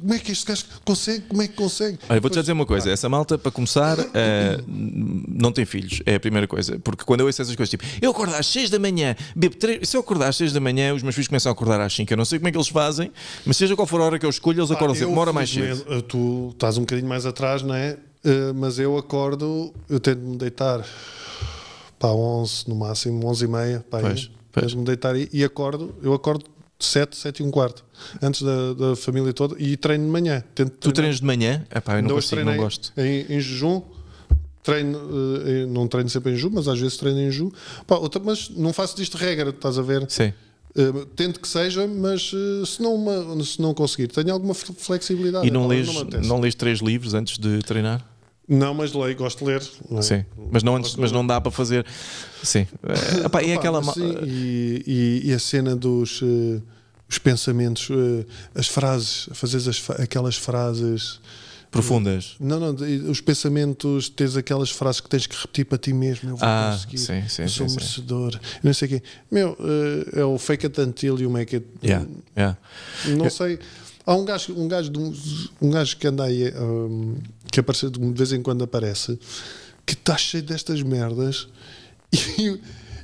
Como é que este gajo consegue? Como é que consegue? Olha, vou-te já dizer uma coisa: essa malta, para começar, eh, não tem filhos, é a primeira coisa. Porque quando eu ouço essas coisas, tipo, eu acordo às 6 da manhã, bebo Se eu acordar às 6 da manhã, os meus filhos começam a acordar às 5. Eu não sei como é que eles fazem, mas seja qual for a hora que eu escolho, eles acordam sempre uma mais cedo. Eh, tu estás um bocadinho mais atrás, não é? Uh, mas eu acordo, eu tento me deitar para 11 no máximo, 11 e meia, para Fez-me deitar e, e acordo, eu acordo 7, 7 e um quarto, antes da, da família toda, e treino de manhã. Tento tu treinas de manhã? Epá, eu não, não consigo, não gosto. Em, em jejum, treino, eh, eh, não treino sempre em jejum, mas às vezes treino em jejum. Pá, outra, mas não faço disto regra, estás a ver? Sim. Uh, tento que seja, mas uh, se, não uma, se não conseguir, tenho alguma flexibilidade. E não, lês, não, não lês três livros antes de treinar? Não, mas leio, gosto de ler. Não. Sim, mas não, antes, mas não dá para fazer. Sim. É, opa, e, aquela... Sim, e, e, e, a cena dos uh, os pensamentos, uh, as frases, fazer as, aquelas frases. Eh, Profundas. Não, não, os pensamentos, tens aquelas frases que tens que repetir para ti mesmo. Eu vou ah, conseguir, sim, sim, eu sou sim, merecedor, não sei o quê. Meu, uh, é o fake it until you make it. Yeah, yeah. Não eu... sei. Há um gajo, um gajo, um, um gajo que anda aí, um, que aparece, de vez em quando aparece, que está cheio destas merdas e,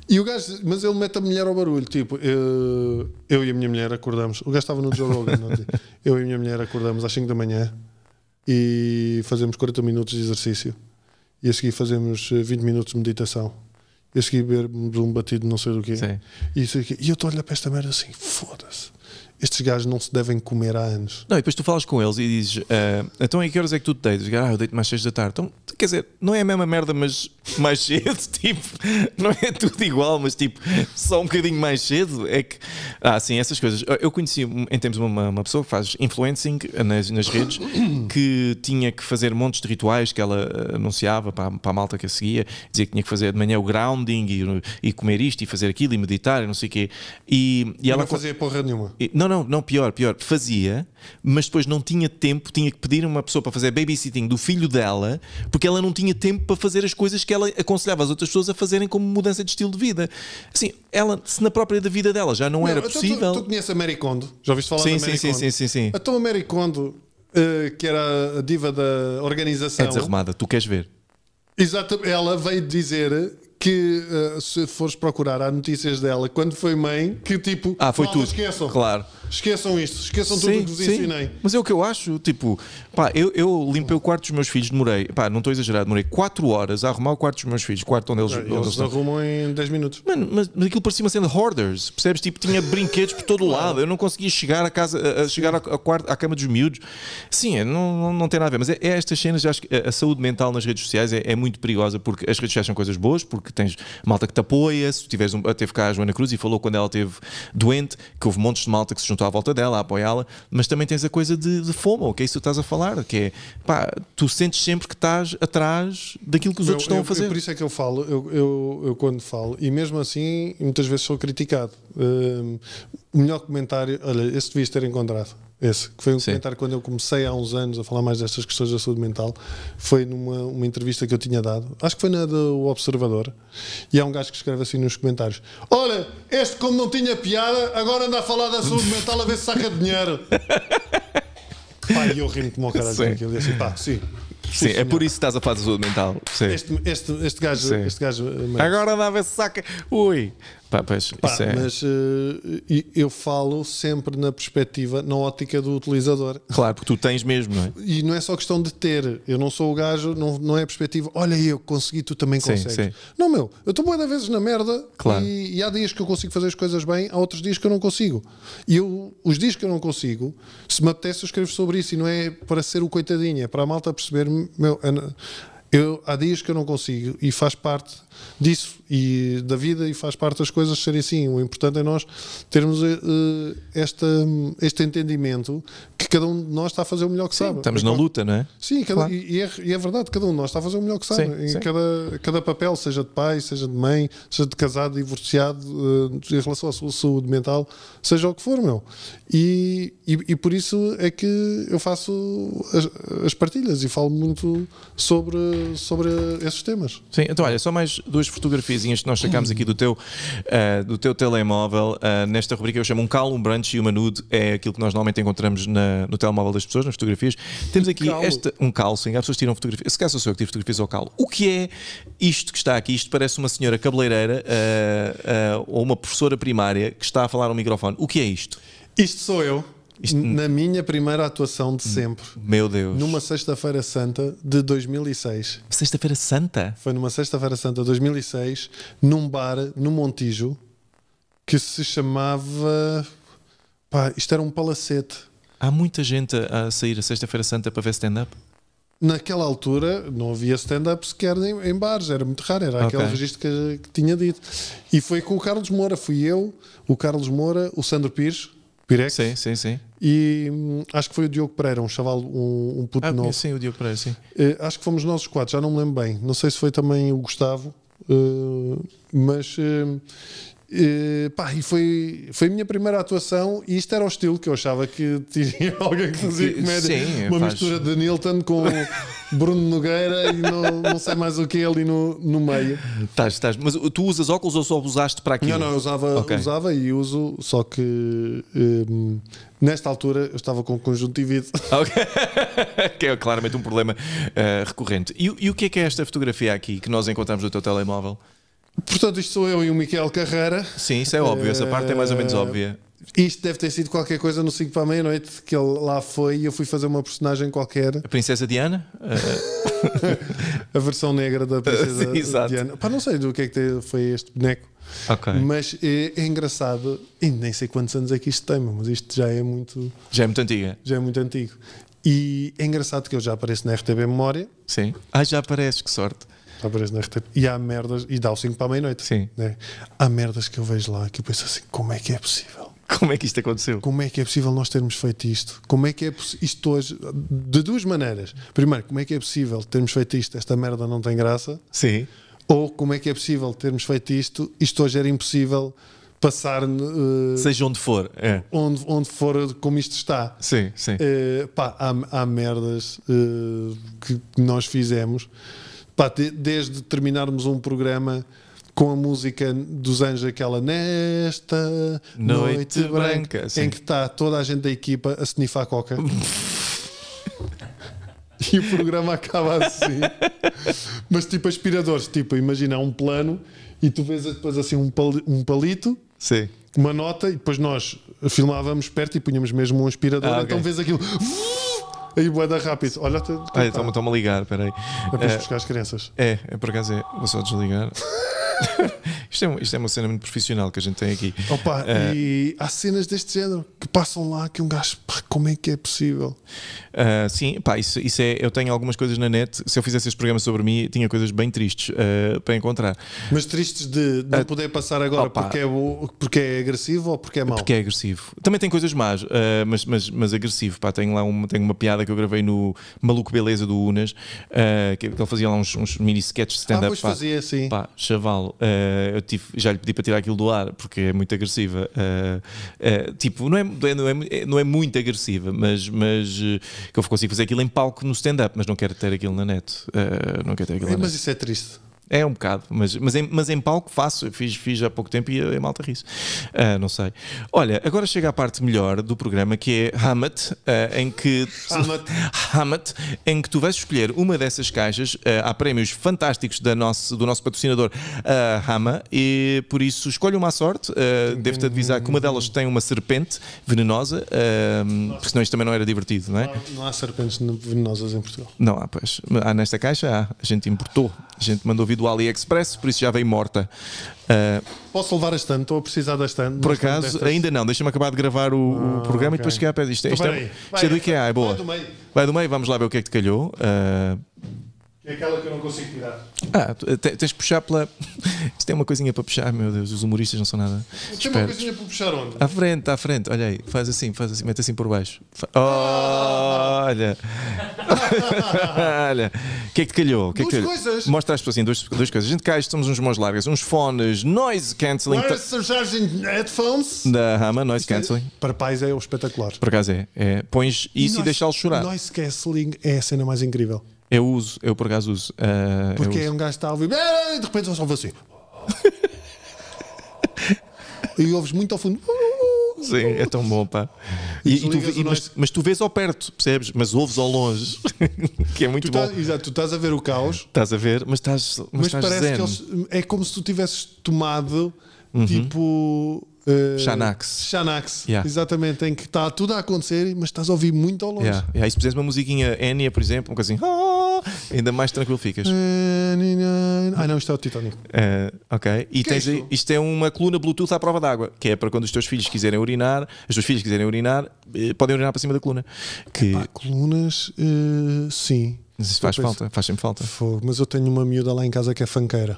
e o gajo, mas ele mete a mulher ao barulho, tipo, eu, eh, eu e a minha mulher acordamos, o gajo estava no Joe Rogan, é? eu e a minha mulher acordamos às 5 da manhã e fazemos 40 minutos de exercício e a seguir fazemos 20 eh, minutos de meditação e a seguir bebemos um batido não sei do que E, e eu estou a olhar para esta merda assim, foda-se estes gajos não se devem comer há anos. Não, e depois tu falas com eles e dizes, uh, então em que horas é que tu te deitas? Ah, eu deito mais 6 da tarde. Então, quer dizer, não é a mesma merda, mas mais cedo, tipo, não é tudo igual, mas tipo, só um bocadinho mais cedo é que. Ah, sim, essas coisas. Eu conheci, em termos uma, uma pessoa que faz influencing nas, nas redes, que tinha que fazer montes de rituais que ela ah, anunciava para, para a malta que a seguia, dizia que tinha que fazer de manhã o grounding e, e comer isto e fazer aquilo e meditar e não sei o quê. E, e, ela. Não fazia porra nenhuma. Não, não, não, pior, pior. Fazia, mas depois não tinha tempo, tinha que pedir uma pessoa para fazer babysitting do filho dela, porque ela não tinha tempo para fazer as coisas que ela ela aconselhava as outras pessoas a fazerem como mudança de estilo de vida. Assim, ela, se na própria da vida dela já não, não era então possível. Tu, tu conheces a Mary Kondo? Já ouviste falar sim, da Mary sim, Kondo? Sim, sim, sim, sim. Então a Mary Kondo, uh, que era a diva da organização. É desarrumada, tu queres ver? Exato, ela veio dizer que uh, se fores procurar há notícias dela quando foi mãe, que tipo, ah, foi tudo. esqueçam. Claro. Esqueçam isto, esqueçam sim, tudo o que vos ensinei. Mas é o que eu acho, tipo, pá, eu, eu limpei o quarto dos meus filhos, demorei, pá, não estou exagerado demorei 4 horas a arrumar o quarto dos meus filhos, quarto onde eles, não, onde eles, arrumam em 10 minutos. Mano, mas, mas aquilo parecia uma sendo hoarders, percebes? Tipo, tinha brinquedos por todo o lado, eu não conseguia chegar à casa, a chegar à, quarto, à cama dos miúdos. Sim, é, não, não, não tem nada a ver, mas é, é estas cenas, acho que a, a, saúde mental nas redes sociais é, é, muito perigosa, porque as redes sociais são coisas boas, porque tens malta que te apoia, se tiveres um, teve cá a Joana Cruz e falou quando ela teve doente, que houve montes de malta que se juntou estou à volta dela a apoiá-la, mas também tens a coisa de, de o que é isso que tu estás a falar, que é pá, tu sentes sempre que estás atrás daquilo que os eu, outros estão eu, a fazer. Eu, por isso é que eu falo, eu, eu, eu quando falo, e mesmo assim muitas vezes sou criticado um, o melhor comentário, olha, esse devias ter encontrado. Esse, que foi um Sim. comentário quando eu comecei há uns anos a falar mais destas questões da saúde mental, foi numa uma entrevista que eu tinha dado, acho que foi na do Observador, e há um gajo que escreve assim nos comentários: Olha, este como não tinha piada, agora anda a falar da saúde mental a ver se saca dinheiro. Pai, e eu rimo como o caralho sim. daquilo. E assim, pá, sim. Sim, é por isso que estás a falar da saúde mental. Sim. Este, este, este gajo. Sim. Este gajo eh, mas... Agora dá a ver se saca. Ui, Pá, pois, Pá, é... Mas uh, eu falo sempre na perspectiva, na ótica do utilizador. Claro, porque tu tens mesmo, não é? E não é só questão de ter. Eu não sou o gajo, não, não é a perspectiva, olha eu consegui, tu também sim, consegues. Sim. Não, meu, eu estou boas vezes na merda claro. e, e, há dias que eu consigo fazer as coisas bem, há outros dias que eu não consigo. E eu, os dias que eu não consigo, se me apetece, eu escrevo sobre isso e não é para ser o coitadinho, é para a malta perceber, meu. Eu, há dias que eu não consigo e faz parte disso e da vida e faz parte das coisas serem assim. O importante é nós termos uh, esta, este entendimento que cada um de nós está a fazer o melhor que sim, sabe. Estamos na luta, não é? Sim, cada, claro. e, é, e, é, verdade, cada um de nós está a fazer o melhor que sabe. Sim, em sim. Cada, cada papel, seja de pai, seja de mãe, seja de casado, divorciado, uh, em relação à sua saúde mental, seja o que for, meu. E, e, e por isso é que eu faço as, as partilhas e falo muito sobre sobre esses temas. Sim, então olha, só mais duas fotografiazinhas que nós sacámos aqui do teu, uh, do teu telemóvel, uh, nesta rubrica eu chamo um calo, um brunch e uma nude, é aquilo que nós normalmente encontramos na, no telemóvel das pessoas, nas fotografias. Temos aqui calo. um calo, sim, as pessoas tiram fotografias, se calhar sou eu que tive fotografias ao calo. O que é isto que está aqui? Isto parece uma senhora cabeleireira uh, ou uma professora primária que está a falar ao microfone. O que é isto? Isto sou eu. Isto... Na minha primeira atuação de hum. sempre. Meu Deus. Numa Sexta-feira Santa de 2006. Sexta-feira Santa? Foi numa Sexta-feira Santa de 2006, num bar no Montijo, que se chamava. Pá, isto era um palacete. Há muita gente a sair a Sexta-feira Santa para ver stand-up? Naquela altura não havia stand-up sequer em, em bares, era muito raro, era okay. aquele registro que, que tinha dito. E foi com o Carlos Moura, fui eu, o Carlos Moura, o Sandro Pires. Pirex sim, sim, sim. E hum, acho que foi o Diogo Pereira, um chaval, um, um puto ah, novo. Sim, o Diogo Pereira, sim. Eh, acho que fomos nós os quatro, já não me lembro bem. Não sei se foi também o Gustavo, eh, mas eh, e pá, e foi, foi a minha primeira atuação e isto era o estilo que eu achava que tinha alguém que fazia comédia. Sim, Uma faz... mistura de Nilton com Bruno Nogueira e não, não sei mais o que ali no, no meio. Estás, estás. Mas tu usas óculos ou só usaste para aquilo? Não, não, eu usava, okay. usava e uso, só que um, nesta altura eu estava com conjuntivite. Okay. que é claramente um problema uh, recorrente. E, e o que é que é esta fotografia aqui que nós encontramos no teu telemóvel? Portanto, isto sou eu e o Miquel Carreira. Sim, isso é óbvio, essa parte é mais ou menos eh, óbvia. Isto deve ter sido qualquer coisa no 5 para a meia-noite que ele lá foi e eu fui fazer uma personagem qualquer. A Princesa Diana? a versão negra da Princesa Sim, Diana. Pá, não sei do que é que foi este boneco. Okay. Mas é, é engraçado, e nem sei quantos anos é que isto tem, mas isto já é muito. Já é muito antigo. Já é muito antigo. E é engraçado que eu já apareço na RTB Memória. Sim. Ah, já aparece. que sorte na RTP. E há merdas, e dá o 5 para a meia-noite. Sim. Né? Há merdas que eu vejo lá que eu penso assim: como é que é possível? Como é que isto aconteceu? Como é que é possível nós termos feito isto? Como é que é isto hoje? De duas maneiras. Primeiro, como é que é possível termos feito isto? Esta merda não tem graça. Sim. Ou como é que é possível termos feito isto? Isto hoje era impossível passar. Uh, Seja onde for. É. Onde, onde for, eh, como isto está. Sim, sim. Uh, pá, há, há merdas uh, que nós fizemos Pá, desde terminarmos um programa com a música dos anjos, aquela Nesta Noite, noite Branca, branca em que está toda a gente da equipa a snifar coca. e o programa acaba assim. Mas tipo aspiradores, tipo, imagina um plano e tu vês depois assim um, pali um palito, Sim. uma nota, e depois nós filmávamos perto e punhamos mesmo um aspirador, ah, então okay. então vês aquilo. Aí boeda rápido. Olha, ah, tá. Então estão-me tá. a ligar, peraí. É para uh, buscar as crianças. É, é por acaso é. Vou só desligar. isto, é, isto é uma cena muito profissional que a gente tem aqui. Opa, uh, e há cenas deste género que passam lá que um gajo, pá, como é que é possível? Uh, sim, pá, isso, isso é. Eu tenho algumas coisas na net. Se eu fizesse este programa sobre mim, tinha coisas bem tristes uh, para encontrar. Mas tristes de não ah, poder passar agora opa, porque, é, porque é agressivo ou porque é mau? Porque é agressivo. Também tem coisas más, mas, mas, mas agressivo. Pá, tenho lá uma, tenho uma piada que eu gravei no Maluco Beleza do Unas, uh, que, que, ele fazia lá uns, uns mini sketches de stand-up. Ah, fazia, assim. Pá, chaval, uh, eu tive, já lhe pedi para tirar aquilo do ar, porque é muito agressiva. Uh, tipo, não é, não, é, é, não é muito agressiva, mas, mas que eu consigo fazer aquilo em palco no stand-up, mas não quero ter aquilo na net. não quero ter aquilo é, na mas net. isso é triste. É um bocado, mas, mas, em, mas em palco faço, fiz, fiz há pouco tempo e é malta risco, uh, ah, não sei. Olha, agora chega a parte melhor do programa que é Hammett, uh, ah, em que Hammett, em que tu vais escolher uma dessas caixas. Uh, há prémios fantásticos da nosso, do nosso patrocinador uh, Hama, e por isso escolhe uma à sorte. Uh, Devo-te avisar que uma delas tem uma serpente venenosa, uh, porque senão isto também não era divertido, não é? Não, não há serpentes venenosas em Portugal. Não há, pois. Há nesta caixa, há. A gente importou, a gente mandou vir do AliExpress, por isso já vem morta. Uh, Posso levar a estante? Estou a precisar da estante. Por acaso, destas. ainda não. Deixa-me acabar de gravar o, ah, programa okay. e depois chegar a pé disto. Então Isto, é, vai, é do IKEA, é boa. Vai do meio. Vai do meio, vamos lá ver o que é que te calhou. Uh, é aquela que eu não consigo tirar. Ah, eh, tens de puxar pela. Isto é uma coisinha para puxar, meu Deus, os humoristas não são nada. Isto uma coisinha para puxar onde? À frente, à frente, olha aí, faz assim, faz assim, mete assim por baixo. Oh, Olha! olha! O que é que te calhou? Que é que duas calhou? coisas! Mostra às pessoas assim, duas, duas coisas. A gente cá estamos uns mãos largas, uns fones, noise cancelling. surcharging headphones? Da Rama, noise cancelling. Para pais é o espetacular. Por acaso é. é. Pões isso e, e deixá-los chorar. Noise cancelling é a cena mais incrível. Eu uso, eu por acaso uso. Uh, Porque é um gajo que está a ouvir ah, ah, de repente só ouve assim. e ouves muito ao fundo. Sim, é tão bom, pá. E, e tu, e, mas, mas, tu vês ao perto, percebes? Mas ouves ao longe, que é muito tu tá, bom. exato, tu estás a ver o caos. Estás a ver, mas estás. Mas, mas parece zen. que eles, é como se tu tivesses tomado uhum. tipo eh, Xanax. Xanax, yeah. exatamente, em que está tudo a acontecer, mas estás a ouvir muito ao longe. Yeah. Yeah. E se fizeres uma musiquinha Enya, por exemplo, um coisa assim, ah, ainda mais tranquilo ficas. Ah, não, isto é o Titanic. Uh, ok, e é tens, é isto? é uma coluna Bluetooth à prova d'água, que é para quando os teus filhos quiserem urinar, as tuas filhas quiserem urinar, podem urinar para cima da coluna. Que... Epá, colunas, uh, sim. Mas isso faz penso. falta, faz sempre falta. Fogo. Mas eu tenho uma miúda lá em casa que é funkeira.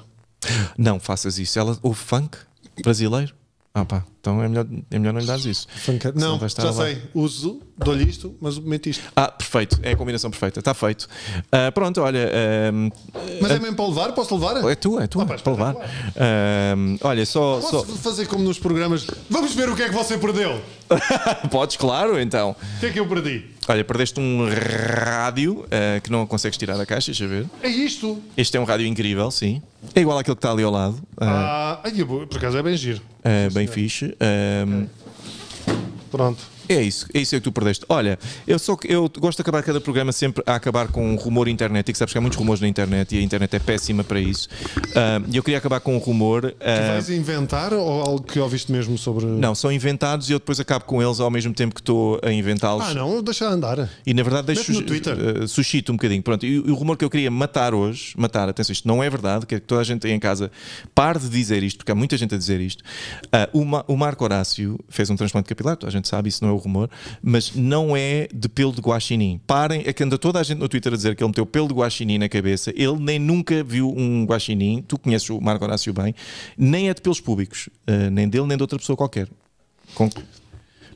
Não faças isso. Ela ouve funk brasileiro? Ah pá, então é melhor, é melhor não lhe dar isso. Não, não já sei. Uso, dou-lhe isto, mas menti isto. Ah, perfeito. É a combinação perfeita. Está feito. Uh, pronto, olha. Uh, mas uh, é mesmo para levar? Posso levar? É tua, é tua. Ah, pá, para levar. Ehm, olha, só. Posso só... fazer como nos programas. Vamos ver o que é que você perdeu. Podes, claro, então. O que é que eu perdi? Olha, perdeste um rádio uh, que não consegues tirar da caixa, deixa ver. É isto? Este é um rádio incrível, sim. É igual àquele que está ali ao lado. Uh, ah, por acaso é bem giro. Uh, bem é. fixe. Eh. okay. Pronto. É isso, é isso que tu perdeste. Olha, eu só eu gosto de acabar cada programa sempre a acabar com um rumor internet, e que sabes que há muitos rumores na internet e a internet é péssima para isso. Ah, e uh, eu queria acabar com um rumor. Uh, ah, que vais inventar ou algo que ouviste mesmo sobre. Não, são inventados e eu depois acabo com eles ao mesmo tempo que estou a inventá-los. Ah, não, deixa andar. E na verdade deixo. No Twitter. Uh, eh, eh, suscito um bocadinho. Pronto, e, e, o rumor que eu queria matar hoje, matar, atenção, isto não é verdade, é que toda a gente aí em casa pare de dizer isto, porque há muita gente a dizer isto. Uh, o, Ma o Marco Horácio fez um transplante capilar, toda a gente sabe, isso não é o rumor, mas não é de pelo de guaxinim. Parem, é que anda toda a gente no Twitter a dizer que ele meteu pelo de guaxinim na cabeça. Ele nem nunca viu um guaxinim, tu conheces o Marco Horácio bem, nem é de pelos públicos, uh, nem dele nem de outra pessoa qualquer. Com...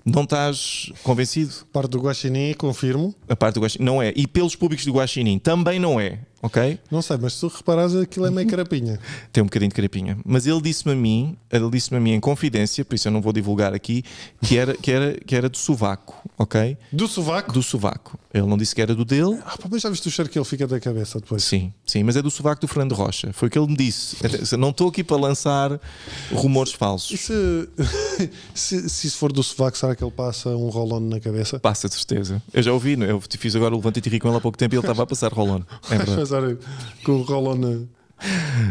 Não estás convencido? A parte do guaxinim, confirmo. A parte do guaxinim, não é. E pelos públicos do guaxinim, também não é ok? Não sei, mas se tu reparares, aquilo é meio carapinha. Tem um bocadinho de carapinha. Mas ele disse-me a mim, ele disse-me a mim em confidência, por isso eu não vou divulgar aqui, que era, que era, que era do sovaco, ok? Do sovaco? Do sovaco. Ele não disse que era do dele. Ah, pá, mas já viste o cheiro que ele fica da cabeça depois? Sim, sim, mas é do sovaco do Fernando Rocha. Foi o que ele me disse. não estou aqui para lançar rumores falsos. Se, se, se isso for do sovaco, será que ele passa um rolon na cabeça? Passa, de certeza. Eu já ouvi, é? eu fiz agora o levanta com ele há pouco tempo e ele estava a passar rolon. É verdade com o Roland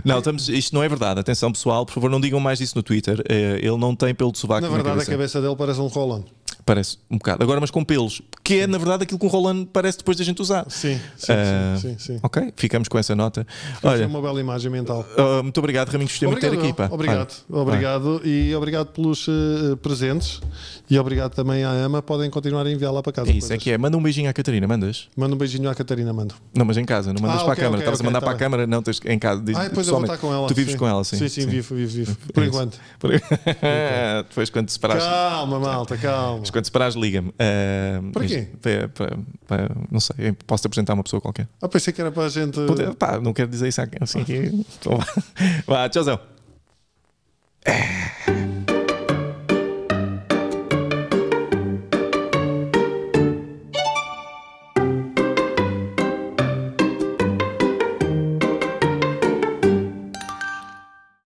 Não, estamos, isto não é verdade. Atenção, pessoal, por favor, não digam mais isso no Twitter. Eh, ele não tem pelo de sovaco. Na verdade, na a cabeça dele parece um Roland. Parece um bocado. Agora, mas com pelos, que é na verdade aquilo que um Roland parece depois da gente usar. Sim, sim, uh, sim, sim, sim, Ok, ficamos com essa nota. Ficamos Olha, uma bela imagem mental. Uh, muito obrigado, Raminhos, por ter obrigado, Obrigado, ah. ah. obrigado ah. e obrigado pelos uh, presentes e obrigado também à Ama. Podem continuar a enviar lá para casa. É isso, é que é. Manda um beijinho à Catarina, mandas? Manda um beijinho à Catarina, mando. Não, mas em casa, não mandas ah, para okay, a câmara. Okay, Estavas okay, a mandar tá para bem. a câmara, não, tens em casa. Diz, ah, depois eu vou estar com ela. Tu vives sim. com ela, sim. Sim, sim, vivo, vivo, vivo. Por enquanto. Depois quando separaste. Calma, malta, calma quando parares, liga-me. Uh, ah, para quê? Para, é, para, para, não sei, posso te apresentar uma pessoa qualquer. Ah, pensei que era para a gente. Poder, pá, não quero dizer isso assim aqui. Ah. Vá, tchauzão. É.